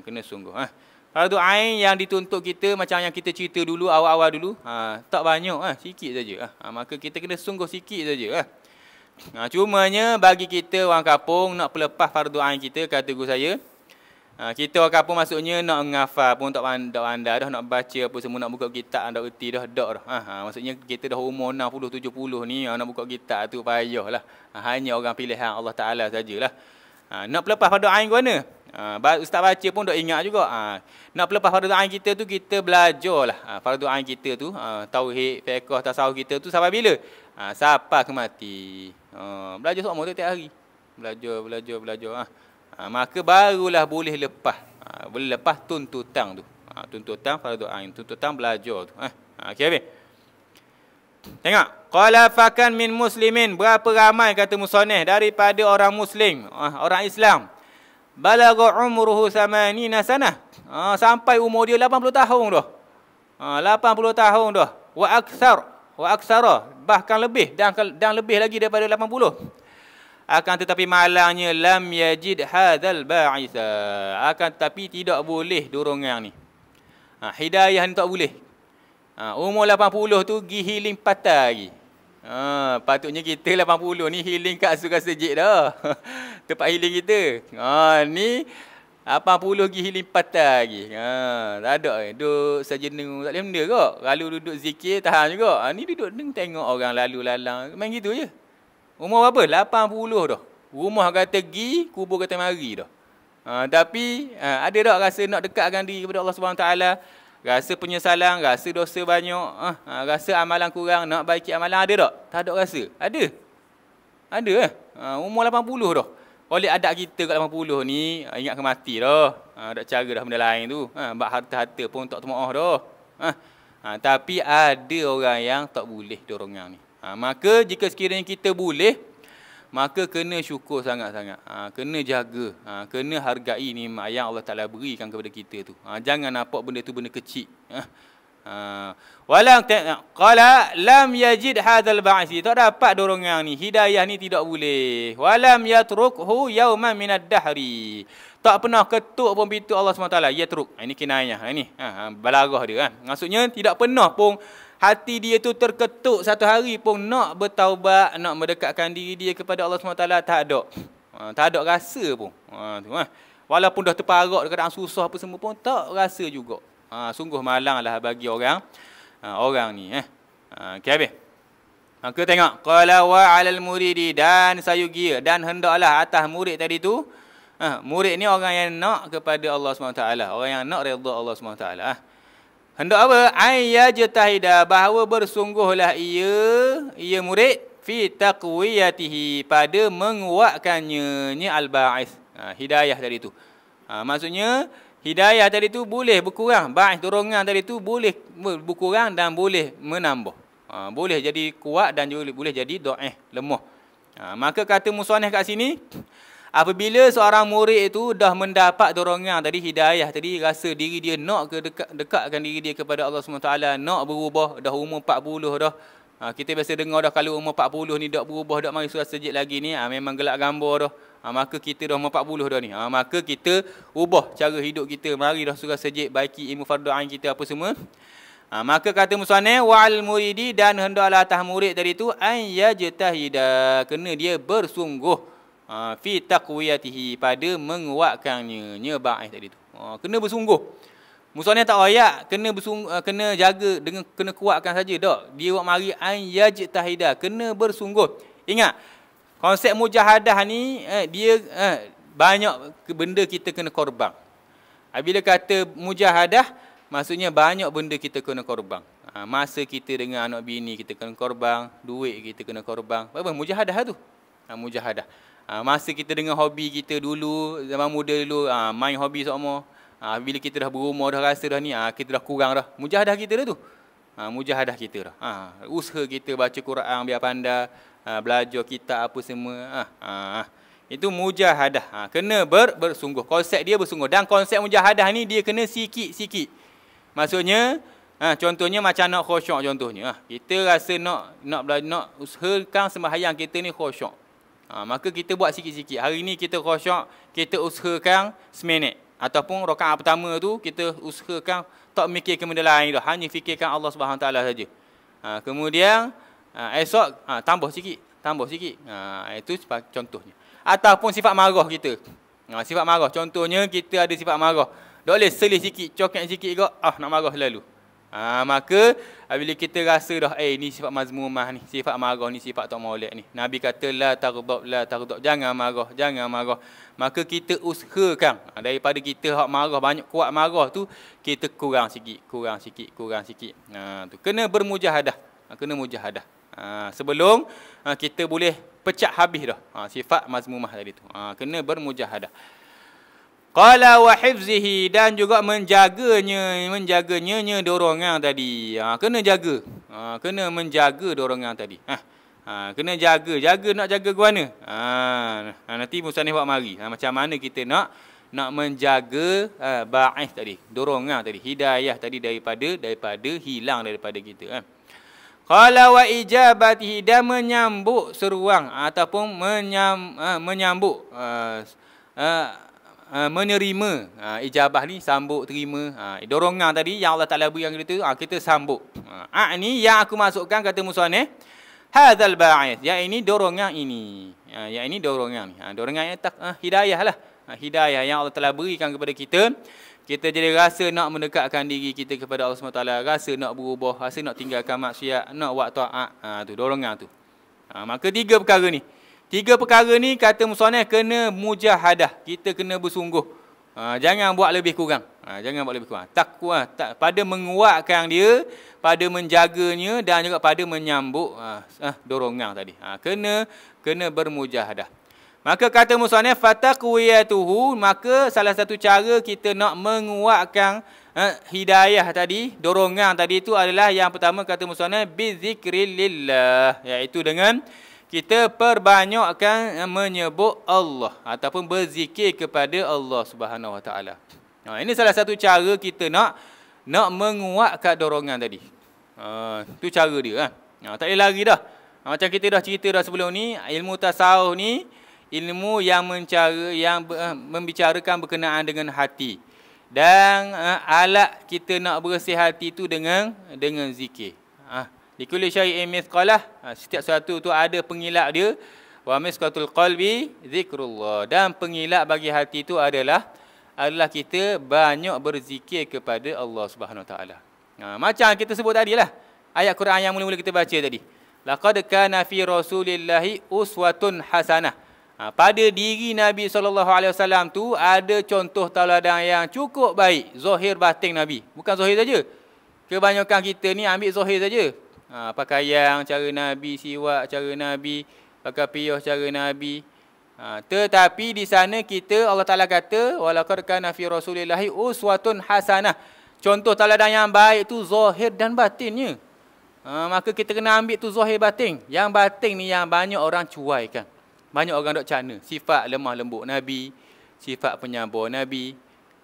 Kena sungguh. Kena sungguh. Fardu Ain yang dituntut kita macam yang kita cerita dulu awal-awal dulu ha, tak banyak ha, sikit saja ha, ha maka kita kena sungguh sikit saja ha. ha, cumanya bagi kita orang kampung nak pelepas Fardu Ain kita kata guru saya ha, kita orang kampung maksudnya nak ngafal pun tak pandai anda dah nak baca apa semua nak buka kitab anda erti dah dak dah ha, ha, maksudnya kita dah umur 60 70 ni ha, nak buka kitab tu payahlah ha, hanya orang pilihan Allah Taala sajalah ha, nak pelepas Fardu Ain ke mana Ha, Ustaz baca pun dah ingat juga. Ha, nak pelepas fardu ain kita tu kita belajarlah. Ha, fardu ain kita tu ha, tauhid, fiqh, tasawuf kita tu sampai bila? Ha, sampai kemati. Ha, belajar semua tu tiap hari. Belajar, belajar, belajar. Ha. Ha, maka barulah boleh lepas. Ha, boleh lepas tuntutan tu. Ha, tuntutan fardu ain, tuntutan belajar tu. Ha, okay, ha, okay. Tengok qala fakan min muslimin berapa ramai kata musannif daripada orang muslim ha, orang Islam balagha umruhu 80 sanah. Ah sampai umur dia 80 tahun tu. Ha, 80 tahun tu. Wa aktsar wa aksara bahkan lebih dan dan lebih lagi daripada 80 akan tetapi malangnya lam yajid hadzal ba'isa akan tetapi tidak boleh dorongan ni ha, hidayah ni tak boleh ha, umur 80 tu gihiling patah lagi Ha, patutnya kita 80 ni healing kat suka sejik dah. [LAUGHS] Tempat healing kita. Ha, ni 80 pergi healing patah lagi. Ha, tak ada. Eh. Duduk sejenuh. Tak boleh benda kot. Lalu duduk zikir, tahan juga. Ha, ni duduk tengok orang lalu lalang. Main gitu je. Umur berapa? 80 dah. Rumah kata pergi, kubur kata mari dah. Ha, tapi ha, ada tak rasa nak dekatkan diri kepada Allah Subhanahu Taala. Rasa penyesalan, rasa dosa banyak, eh, ha, rasa amalan kurang, nak baiki amalan ada tak? Tak ada rasa. Ada. Ada eh. Ha, umur 80 dah. Oleh adat kita kat 80 ni, ha, ingat ke mati dah. Ha, ada cara dah benda lain tu. Ha, bak harta-harta pun tak temuah dah. Ha, ha, tapi ada orang yang tak boleh dorongan ni. Ha, maka jika sekiranya kita boleh, maka kena syukur sangat-sangat. Ha, kena jaga, ha, kena hargai nikmat yang Allah Taala berikan kepada kita tu. Ha, jangan nampak benda tu benda kecil. Ha. ha. Wala qala lam yajid hadzal ba'si. Tak dapat dorongan ni, hidayah ni tidak boleh. Walam hu yauman minad dahri. Tak pernah ketuk pun pintu Allah SWT. Ya teruk. Ini kenanya. Ha, ini ha, ha balarah dia. Ha. Maksudnya tidak pernah pun hati dia tu terketuk satu hari pun nak bertaubat, nak mendekatkan diri dia kepada Allah SWT, tak ada. Ha, tak ada rasa pun. Ha, ha. Walaupun dah terparak, kadang susah apa semua pun, tak rasa juga. Ha, sungguh malang lah bagi orang ha, orang ni. Eh. Ha, okay, habis. Maka ha, tengok. Qala wa al muridi dan sayugia. Dan hendaklah atas murid tadi tu. Ha, murid ni orang yang nak kepada Allah SWT. Orang yang nak redha Allah SWT. Ha. Hendak apa? Ayya jatahida bahawa bersungguhlah ia, ia murid fi taqwiyatihi pada menguatkannya ni al-ba'is. Ha, hidayah tadi tu. Ha, maksudnya hidayah tadi tu boleh berkurang, ba'is dorongan tadi tu boleh berkurang dan boleh menambah. Ha, boleh jadi kuat dan juga boleh jadi do'eh, lemah. Ha, maka kata musanih kat sini, Apabila seorang murid itu dah mendapat dorongan tadi hidayah tadi rasa diri dia nak ke dekat, dekatkan diri dia kepada Allah SWT nak berubah dah umur 40 dah ha, kita biasa dengar dah kalau umur 40 ni dah berubah dah mari surah sejid lagi ni ha, memang gelak gambar dah ha, maka kita dah umur 40 dah ni ha, maka kita ubah cara hidup kita mari dah surah sejid baiki ilmu fardu'an kita apa semua Ha, maka kata musanne wal muridi dan hendaklah atas murid tadi tu an yajtahida kena dia bersungguh Ah, fi taqwiyatihi pada menguatkannya nya ba'is tadi tu ha, kena bersungguh musanya tak royak kena bersungguh, ah, kena jaga dengan kena kuatkan saja dak dia buat mari an yajtahida kena bersungguh ingat konsep mujahadah ni eh, dia eh, banyak benda kita kena korban bila kata mujahadah maksudnya banyak benda kita kena korban ha, masa kita dengan anak bini kita kena korban duit kita kena korban apa mujahadah tu ha, mujahadah ha, masa kita dengan hobi kita dulu zaman muda dulu ha, main hobi semua ah, ha, bila kita dah berumur dah rasa dah ni ha, kita dah kurang dah mujahadah kita dah tu ha, mujahadah kita dah ha, usaha kita baca Quran biar pandai ha, belajar kita apa semua ha, ha, itu mujahadah ha, kena ber, bersungguh konsep dia bersungguh dan konsep mujahadah ni dia kena sikit-sikit maksudnya Ha, contohnya macam nak khusyuk contohnya. Ha, kita rasa nak nak nak usahakan sembahyang kita ni khusyuk. Ha, maka kita buat sikit-sikit. Hari ni kita khusyuk, kita usahakan seminit. Ataupun rokaan pertama tu kita usahakan tak mikir kemudian lain dah. Hanya fikirkan Allah SWT saja. Ha, kemudian ha, esok ha, tambah sikit. Tambah sikit. Ha, itu contohnya. Ataupun sifat marah kita. Ha, sifat marah. Contohnya kita ada sifat marah. Tak boleh selih sikit, coket sikit juga. Ah, nak marah selalu. Ha, maka bila kita rasa dah eh ni sifat mazmumah ni sifat marah ni sifat tak maulid ni nabi kata la tardab la tardab jangan marah jangan marah maka kita usahakan ha, daripada kita hak marah banyak kuat marah tu kita kurang sikit kurang sikit kurang sikit ha tu kena bermujahadah ha, kena mujahadah ha, sebelum ha, kita boleh pecah habis dah ha, sifat mazmumah tadi tu ha, kena bermujahadah Qala wa hifzihi dan juga menjaganya menjaganya nya dorongan tadi. Ha, kena jaga. Ha, kena menjaga dorongan tadi. Ha. Ha, kena jaga. Jaga nak jaga ke mana? Ha, ha, nanti musanif buat mari. Ha, macam mana kita nak nak menjaga ha, ba'ith tadi. Dorongan tadi. Hidayah tadi daripada daripada hilang daripada kita. Ha. Qala wa ijabatihi dan menyambut seruang ataupun menyam, ha, menyambut. ha, ha Ah, menerima ha, ijabah ni sambut terima ha, ah, dorongan tadi yang Allah Taala beri yang kita ha, kita sambut ha, ni yang aku masukkan kata musanne hadzal ba'is ya ini dorongan ini ha, ya ini dorongan ni ha, dorongan yang tak ha, hidayah lah ha, hidayah yang Allah Taala berikan kepada kita kita jadi rasa nak mendekatkan diri kita kepada Allah SWT. Rasa nak berubah. Rasa nak tinggalkan maksiat. Nak buat ta'at. Ha, tu dorongan tu. Ha, maka tiga perkara ni. Tiga perkara ni kata musonah kena mujahadah. Kita kena bersungguh. Ha, jangan buat lebih kurang. Ha, jangan buat lebih kurang. Takwa ha, pada menguatkan dia, pada menjaganya dan juga pada menyambut ha, ha, dorongan tadi. Ha, kena kena bermujahadah. Maka kata musonah fataqwiyatuhu, maka salah satu cara kita nak menguatkan ha, hidayah tadi, dorongan tadi itu adalah yang pertama kata musonah bizikrillillah iaitu dengan kita perbanyakkan eh, menyebut Allah ataupun berzikir kepada Allah Subhanahu Wa Taala. Ha, ini salah satu cara kita nak nak menguatkan dorongan tadi. Ha, tu cara dia kan. Ha, tak boleh lari dah. Ha, macam kita dah cerita dah sebelum ni, ilmu tasawuf ni ilmu yang mencara yang eh, membicarakan berkenaan dengan hati. Dan uh, alat kita nak bersih hati tu dengan dengan zikir. Ha. Likuli syai'in mithqalah. Ha, setiap sesuatu tu ada pengilak dia. Wa misqatul qalbi zikrullah. Dan pengilak bagi hati tu adalah adalah kita banyak berzikir kepada Allah Subhanahu Wa Taala. Ha, macam kita sebut tadi lah. Ayat Quran yang mula-mula kita baca tadi. Laqad kana fi Rasulillahi uswatun hasanah. Ha, pada diri Nabi saw tu ada contoh teladan yang cukup baik zohir batin Nabi. Bukan zohir saja. Kebanyakan kita ni ambil zohir saja ha, pakaian cara Nabi, siwak cara Nabi, pakai piyah cara Nabi. Ha, tetapi di sana kita Allah Taala kata walaqad kana fi rasulillah uswatun hasanah. Contoh teladan yang baik tu zohir dan batinnya. Ha, maka kita kena ambil tu zohir batin. Yang batin ni yang banyak orang cuai kan. Banyak orang dok cana sifat lemah lembut Nabi, sifat penyabar Nabi,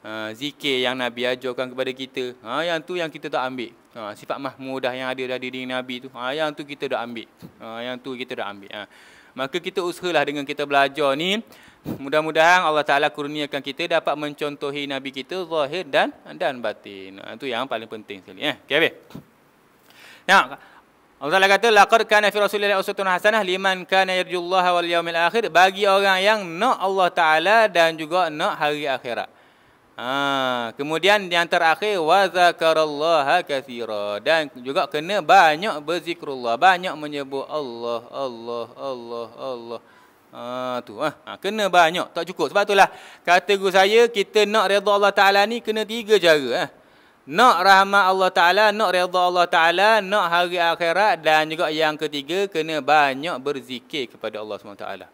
ha, zikir yang Nabi ajarkan kepada kita. Ha, yang tu yang kita tak ambil. Ha, sifat mahmudah yang ada dari diri Nabi tu. Ha, yang tu kita dah ambil. Ha, yang tu kita dah ambil. Ha. Maka kita usahalah dengan kita belajar ni. Mudah-mudahan Allah Ta'ala kurniakan kita dapat mencontohi Nabi kita zahir dan dan batin. Itu ha, yang paling penting sekali. Eh. Okay, habis. Nah, Allah Ta'ala kata, Laqad kana fi rasulillah usutun hasanah liman kana yirjullaha wal yaumil akhir. Bagi orang yang nak Allah Ta'ala dan juga nak hari akhirat. Ha, kemudian yang terakhir wa zakarallaha katsira dan juga kena banyak berzikrullah, banyak menyebut Allah, Allah, Allah, Allah. Ha, tu ah, ha, kena banyak, tak cukup. Sebab itulah kata guru saya kita nak redha Allah Taala ni kena tiga cara ha. Nak rahmat Allah Taala, nak redha Allah Taala, nak hari akhirat dan juga yang ketiga kena banyak berzikir kepada Allah Subhanahu Taala.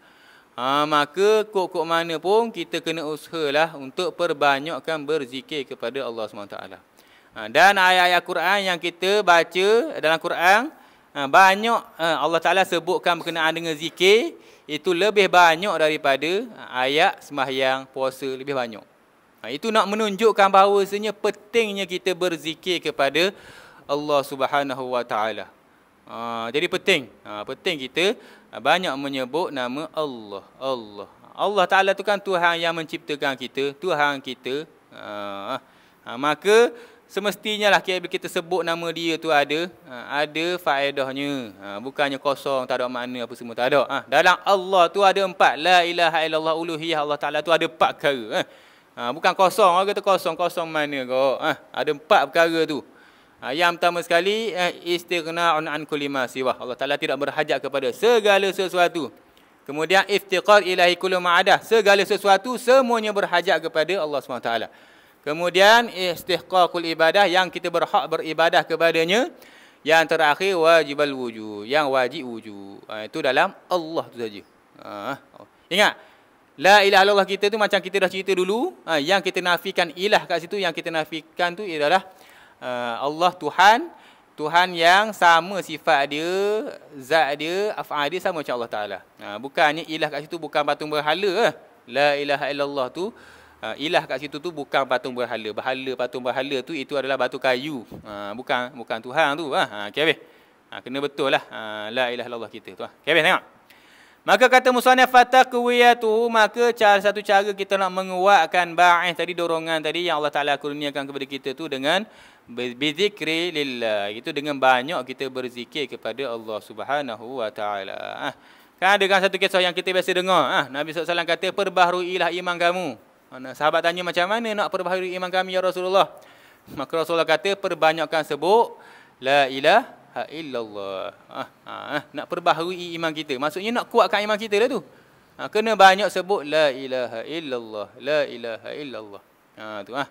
Ha, maka kok-kok mana pun kita kena usahalah untuk perbanyakkan berzikir kepada Allah SWT. Ha, dan ayat-ayat Quran yang kita baca dalam Quran, ha, banyak ha, Allah Taala sebutkan berkenaan dengan zikir, itu lebih banyak daripada ayat sembahyang puasa lebih banyak. Ha, itu nak menunjukkan bahawa sebenarnya pentingnya kita berzikir kepada Allah Subhanahu Wa Ha, jadi penting, ha, penting kita Ah, banyak menyebut nama Allah. Allah. Allah Taala tu kan Tuhan yang menciptakan kita, Tuhan kita. Ha, maka semestinya lah kita sebut nama dia tu ada ada faedahnya. Ha, bukannya kosong, tak ada makna apa semua tak ada. Ha, dalam Allah tu ada empat. La ilaha illallah uluhiyah Allah Taala tu ada empat perkara. Ha, bukan kosong. Orang kata kosong, kosong mana kau? Ha, ada empat perkara tu. Ha, yang pertama sekali eh, istighna'un an kulli ma siwa. Allah Taala tidak berhajat kepada segala sesuatu. Kemudian iftiqar ilahi kullu ma'ada. Segala sesuatu semuanya berhajat kepada Allah SWT. Kemudian istihqaqul ibadah yang kita berhak beribadah kepadanya. Yang terakhir wajibal wujud. Yang wajib wujud. Ha, itu dalam Allah tu saja. Ha, ingat. La ilaha illallah kita tu macam kita dah cerita dulu. yang kita nafikan ilah kat situ. Yang kita nafikan tu ialah Ah, Allah Tuhan Tuhan yang sama sifat dia, zat dia, af'al dia sama macam Allah Ta'ala. Ha, ah, bukannya ilah kat situ bukan patung berhala. Eh. La ilaha illallah tu, ha, ilah kat situ tu bukan patung berhala. Berhala, patung berhala tu itu adalah batu kayu. Ha, bukan bukan Tuhan tu. Ha, ha, okay, ha, kena betul lah. Ha, la ilaha illallah kita tu. Ha. Okay, habis, tengok. Maka kata musuhnya fatah kuwiyatu, maka cara satu cara kita nak menguatkan ba'ih tadi, dorongan tadi yang Allah Ta'ala kurniakan kepada kita tu dengan Bizikri lillah. Itu dengan banyak kita berzikir kepada Allah Subhanahu wa taala. Ah. Kan ada kan satu kisah yang kita biasa dengar. Ah, Nabi SAW kata, perbaharuilah iman kamu. Nah, sahabat tanya, macam mana nak perbaharui iman kami, Ya Rasulullah? Maka Rasulullah kata, perbanyakkan sebut, La ilaha illallah. Ah, ah, ah, nak perbaharui iman kita. Maksudnya nak kuatkan iman kita lah tu. Ah, kena banyak sebut, La ilaha illallah. La ilaha illallah. Ah, tu ah.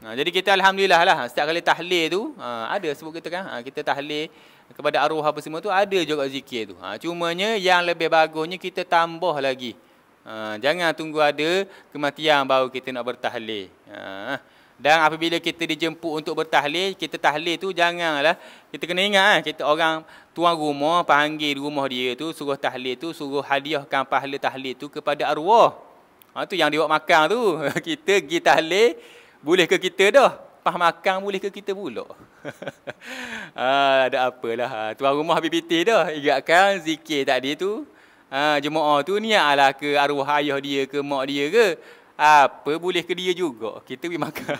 Ha, jadi kita alhamdulillah lah ha, setiap kali tahlil tu ha, ada sebut kita kan ha, kita tahlil kepada arwah apa semua tu ada juga zikir tu. Ha, cumanya yang lebih bagusnya kita tambah lagi. Ha, jangan tunggu ada kematian baru kita nak bertahlil. Ha, dan apabila kita dijemput untuk bertahlil, kita tahlil tu janganlah kita kena ingat ha, kita orang tuan rumah panggil rumah dia tu suruh tahlil tu suruh hadiahkan pahala tahlil tu kepada arwah. Ha, tu yang dibuat makan tu. [LAUGHS] kita pergi tahlil boleh ke kita dah? pah makan boleh ke kita pula? ha, [LAUGHS] ada apalah. Ah, tuan rumah BPT dah. Ingatkan zikir tadi tu. Ha, jemaah tu ni ala ke arwah ayah dia ke mak dia ke. Apa boleh ke dia juga. Kita pergi makan.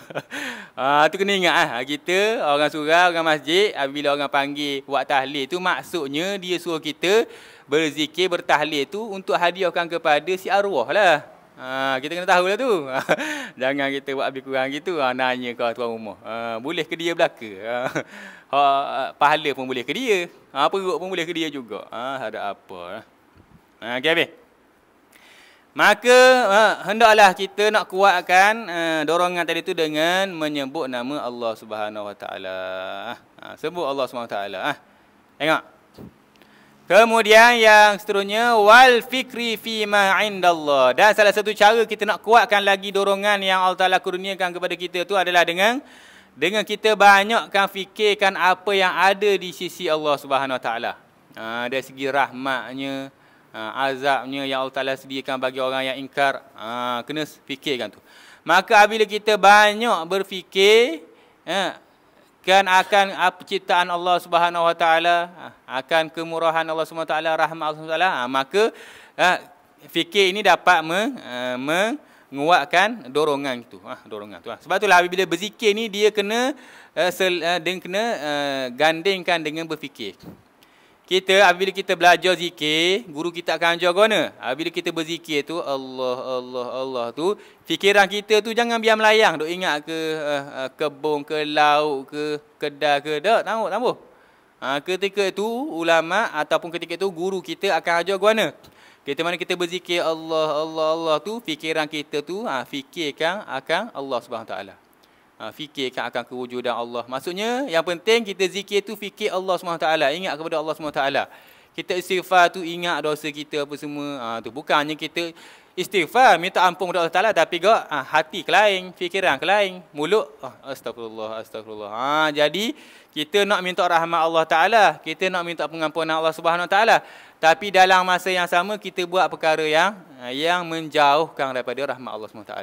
ha, [LAUGHS] tu kena ingat lah. Kita orang surau, orang masjid. Bila orang panggil buat tahlil tu maksudnya dia suruh kita berzikir, bertahlil tu untuk hadiahkan kepada si arwah lah. Ha, kita kena tahu lah tu. Ha, [LAUGHS] jangan kita buat lebih kurang gitu. Ha, nanya kau tuan rumah. Ha, boleh ke dia belaka? Ha, ha pahala pun boleh ke dia. Ha, perut pun boleh ke dia juga. Ha, ada apa. Ha, ha okay, habis. Maka ha, hendaklah kita nak kuatkan ha, dorongan tadi tu dengan menyebut nama Allah Subhanahu Wa Taala. Sebut Allah Subhanahu Wa Taala. Ha. Tengok. Kemudian yang seterusnya wal fikri fi ma indallah. Dan salah satu cara kita nak kuatkan lagi dorongan yang Allah Taala kurniakan kepada kita tu adalah dengan dengan kita banyakkan fikirkan apa yang ada di sisi Allah Subhanahu Wa Taala. Ha, dari segi rahmatnya, ha, azabnya yang Allah Taala sediakan bagi orang yang ingkar, ha, kena fikirkan tu. Maka apabila kita banyak berfikir, eh, kan akan ah, penciptaan Allah Subhanahu Wa Taala ah, akan kemurahan Allah Subhanahu Wa Taala rahmat Allah Subhanahu Wa Taala ah, maka fikir ini dapat me, menguatkan dorongan itu dorongan itu sebab itulah bila berzikir ni dia kena dia kena gandingkan dengan berfikir kita apabila kita belajar zikir, guru kita akan ajar guna. Apabila kita berzikir tu Allah Allah Allah tu, fikiran kita tu jangan biar melayang, duk ingat ke uh, uh, kebun ke laut, ke kedai ke dak, tambah tambah. Ha, ketika itu ulama ataupun ketika itu guru kita akan ajar guna. Kita mana kita berzikir Allah Allah Allah tu, fikiran kita tu ha, fikirkan akan Allah Subhanahu taala. Ah, fikir akan akan kewujudan Allah. Maksudnya yang penting kita zikir tu fikir Allah SWT. Ingat kepada Allah SWT. Kita istighfar tu ingat dosa kita apa semua. Ha, tu bukannya kita istighfar minta ampun kepada Allah Taala tapi gak ha, hati kelain, fikiran kelain, mulut oh, astagfirullah astagfirullah. Ha, jadi kita nak minta rahmat Allah Taala, kita nak minta pengampunan Allah Subhanahu Taala. Tapi dalam masa yang sama kita buat perkara yang yang menjauhkan daripada rahmat Allah Swt.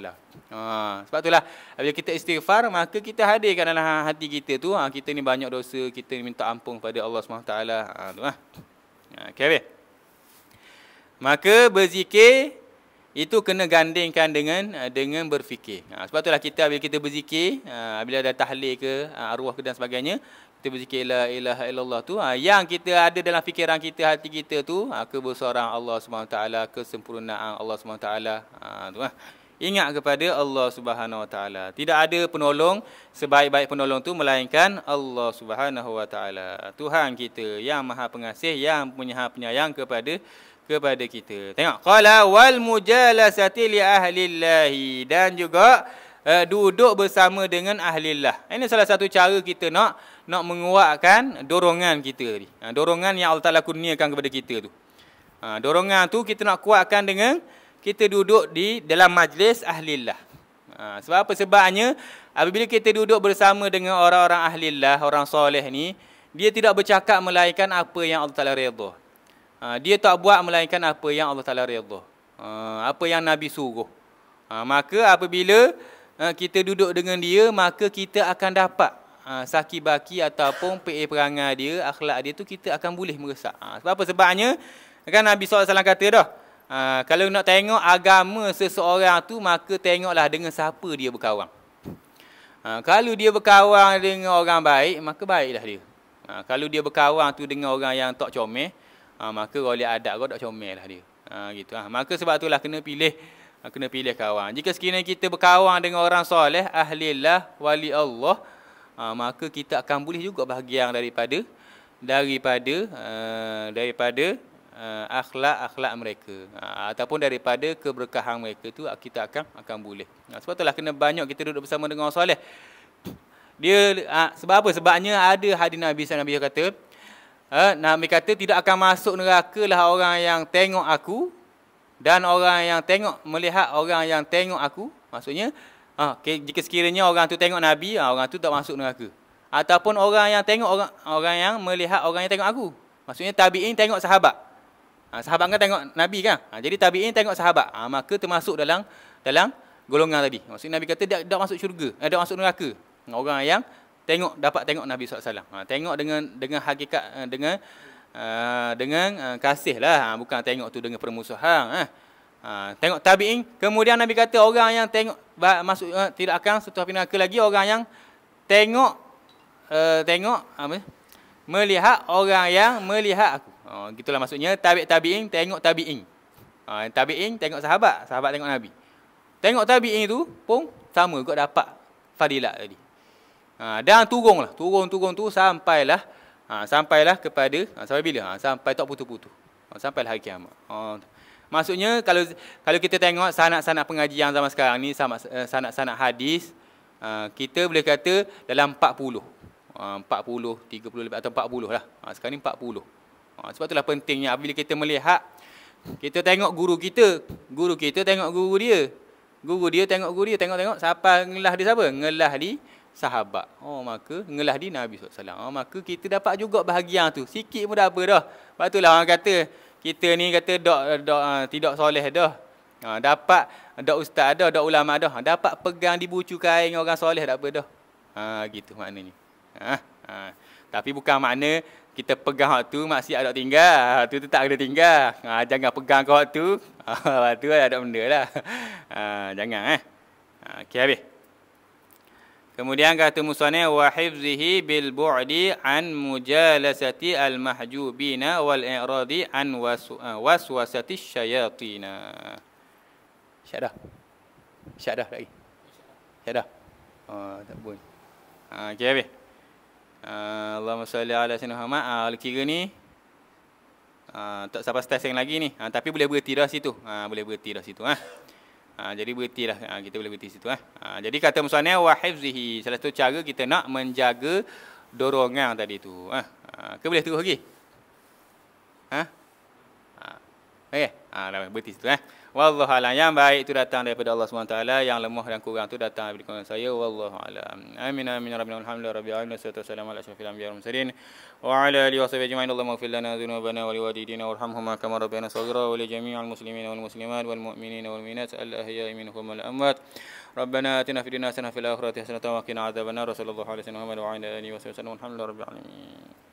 Ha, sebab itulah bila kita istighfar maka kita hadirkan dalam ha, hati kita tu ha, kita ni banyak dosa kita ni minta ampun kepada Allah SWT ha, tu lah ha. okay, okay. maka berzikir itu kena gandingkan dengan ha, dengan berfikir ha, sebab itulah kita bila kita berzikir ha, bila ada tahlil ke ha, arwah ke dan sebagainya kita berzikir la ilaha illallah tu ha, yang kita ada dalam fikiran kita hati kita tu ha, kebesaran Allah SWT kesempurnaan Allah SWT ha, tu lah ha ingat kepada Allah Subhanahu Wa Taala. Tidak ada penolong sebaik-baik penolong tu melainkan Allah Subhanahu Wa Taala. Tuhan kita yang Maha Pengasih yang punya penyayang kepada kepada kita. Tengok qala wal mujalasati li ahlillahi dan juga uh, duduk bersama dengan ahlillah. Ini salah satu cara kita nak nak menguatkan dorongan kita ni. Ha, dorongan yang Allah Taala kurniakan kepada kita tu. Ha, dorongan tu kita nak kuatkan dengan kita duduk di dalam majlis ahlillah. Ha, sebab apa? Sebabnya, apabila kita duduk bersama dengan orang-orang ahlillah, orang soleh ni, dia tidak bercakap melainkan apa yang Allah Ta'ala redha. Ha, dia tak buat melainkan apa yang Allah Ta'ala redha. Ha, apa yang Nabi suruh. Ha, maka apabila ha, kita duduk dengan dia, maka kita akan dapat ha, saki-baki ataupun PA perangai dia, akhlak dia tu kita akan boleh meresap. Ha, sebab apa? Sebabnya, kan Nabi SAW kata dah, Ha, kalau nak tengok agama seseorang tu, maka tengoklah dengan siapa dia berkawan. Ha, kalau dia berkawan dengan orang baik, maka baiklah dia. Ha, kalau dia berkawan tu dengan orang yang tak comel, ha, maka oleh adat kau tak comel lah dia. Ha, gitu. Ha, maka sebab itulah kena pilih ha, kena pilih kawan. Jika sekiranya kita berkawan dengan orang soleh, ahlillah, wali Allah, ha, maka kita akan boleh juga bahagian daripada daripada uh, daripada akhlak-akhlak eh, mereka ha, ataupun daripada keberkahan mereka tu ah, kita akan akan boleh. Uh, sebab itulah kena banyak kita duduk bersama dengan orang soleh. Dia ah, sebab apa? Sebabnya ada hadis Nabi SAW Nabi kata uh, Nabi kata tidak akan masuk neraka lah orang yang tengok aku dan orang yang tengok melihat orang yang tengok aku maksudnya uh, jika sekiranya orang tu tengok Nabi orang tu tak masuk neraka ataupun orang yang tengok orang orang yang melihat orang yang tengok aku maksudnya tabiin tengok sahabat Ha, sahabat kan tengok Nabi kan? Ha, jadi tabi'in tengok sahabat. Ha, maka termasuk dalam dalam golongan tadi. Maksudnya Nabi kata dia dah masuk syurga, eh, dia masuk neraka. Orang yang tengok dapat tengok Nabi SAW. Ha, tengok dengan dengan hakikat eh, dengan uh, dengan uh, kasih lah. Ha, bukan tengok tu dengan permusuhan. Ha. Ha, tengok tabi'in. Kemudian Nabi kata orang yang tengok masuk uh, tidak akan satu api neraka lagi. Orang yang tengok uh, tengok apa? Melihat orang yang melihat aku. Ha, gitulah maksudnya tabi' tabi'in tengok tabi'in. Ha, tabi'in tengok sahabat, sahabat tengok Nabi. Tengok tabi'in tu pun sama juga dapat fadilat tadi. Ha, dan turunlah, turun-turun tu sampailah ha, sampailah kepada ha, sampai bila? Ha, sampai tak putu-putu, Ha, sampailah hari kiamat. Ha, maksudnya kalau kalau kita tengok sanak-sanak pengajian zaman sekarang ni sama eh, sanak-sanak hadis ha, kita boleh kata dalam 40. Ha, 40, 30 lebih atau 40 lah. Ha, sekarang ni 40. Ha, sebab itulah pentingnya bila kita melihat, kita tengok guru kita, guru kita tengok guru dia. Guru dia tengok guru dia, tengok-tengok siapa ngelah dia siapa? Ngelah di sahabat. Oh maka ngelah di Nabi SAW. Oh maka kita dapat juga bahagian tu. Sikit pun dah apa dah. Sebab itulah orang kata, kita ni kata dok, dok, ah, tidak soleh dah. Ha, dapat dok ustaz ada, dok ulama dah. Ah, dapat pegang di bucu kain orang soleh dah apa dah. Ha, gitu maknanya. Ha, ha. Tapi bukan makna kita pegang waktu masih ada tinggal tu tu tak ada tinggal ha, jangan pegang kau waktu [LAUGHS] ha, tu ada benda lah ha, jangan eh ha, ok habis kemudian kata musanne wa hifzihi bil bu'di an mujalasati al mahjubina wal i'radi an ha, waswasati syayatina syak dah syak dah lagi syak dah oh, tak boleh ha, ok habis Allahumma salli ala sayyidina Muhammad. Ah uh, kira ni uh, tak sampai yang lagi ni. Uh, tapi boleh berhenti dah situ. Uh, boleh berhenti dah situ ah. Uh. Uh, jadi berhenti lah. Uh, kita boleh berhenti situ ah. Uh. jadi kata musanna wa hifzihi. Salah satu cara kita nak menjaga dorongan tadi tu ah. Uh. ke boleh terus lagi? Ha? Uh. Okey. Ah uh, berhenti situ ah. Wallahu alam. Yang baik itu datang daripada Allah SWT. Yang lemah dan kurang itu datang daripada kawan saya. Wallahu alam. Amin amin rabbil alhamdulillah rabbil alamin. Wassalatu wassalamu ala asyrafil anbiya'i wal mursalin wa ala alihi wa ajma'in. Allahumma ighfir lana dhunubana wa liwalidina warhamhuma kama rabbayana saghira wa li jami'il muslimina wal muslimat wal mu'minina wal mu'minat al ahya'i minhum wal amwat. ربنا آتنا في الدنيا حسنة في الآخرة حسنة وقنا عذاب النار صلى الله عليه وسلم وعلى آله وصحبه وسلم والحمد لله رب العالمين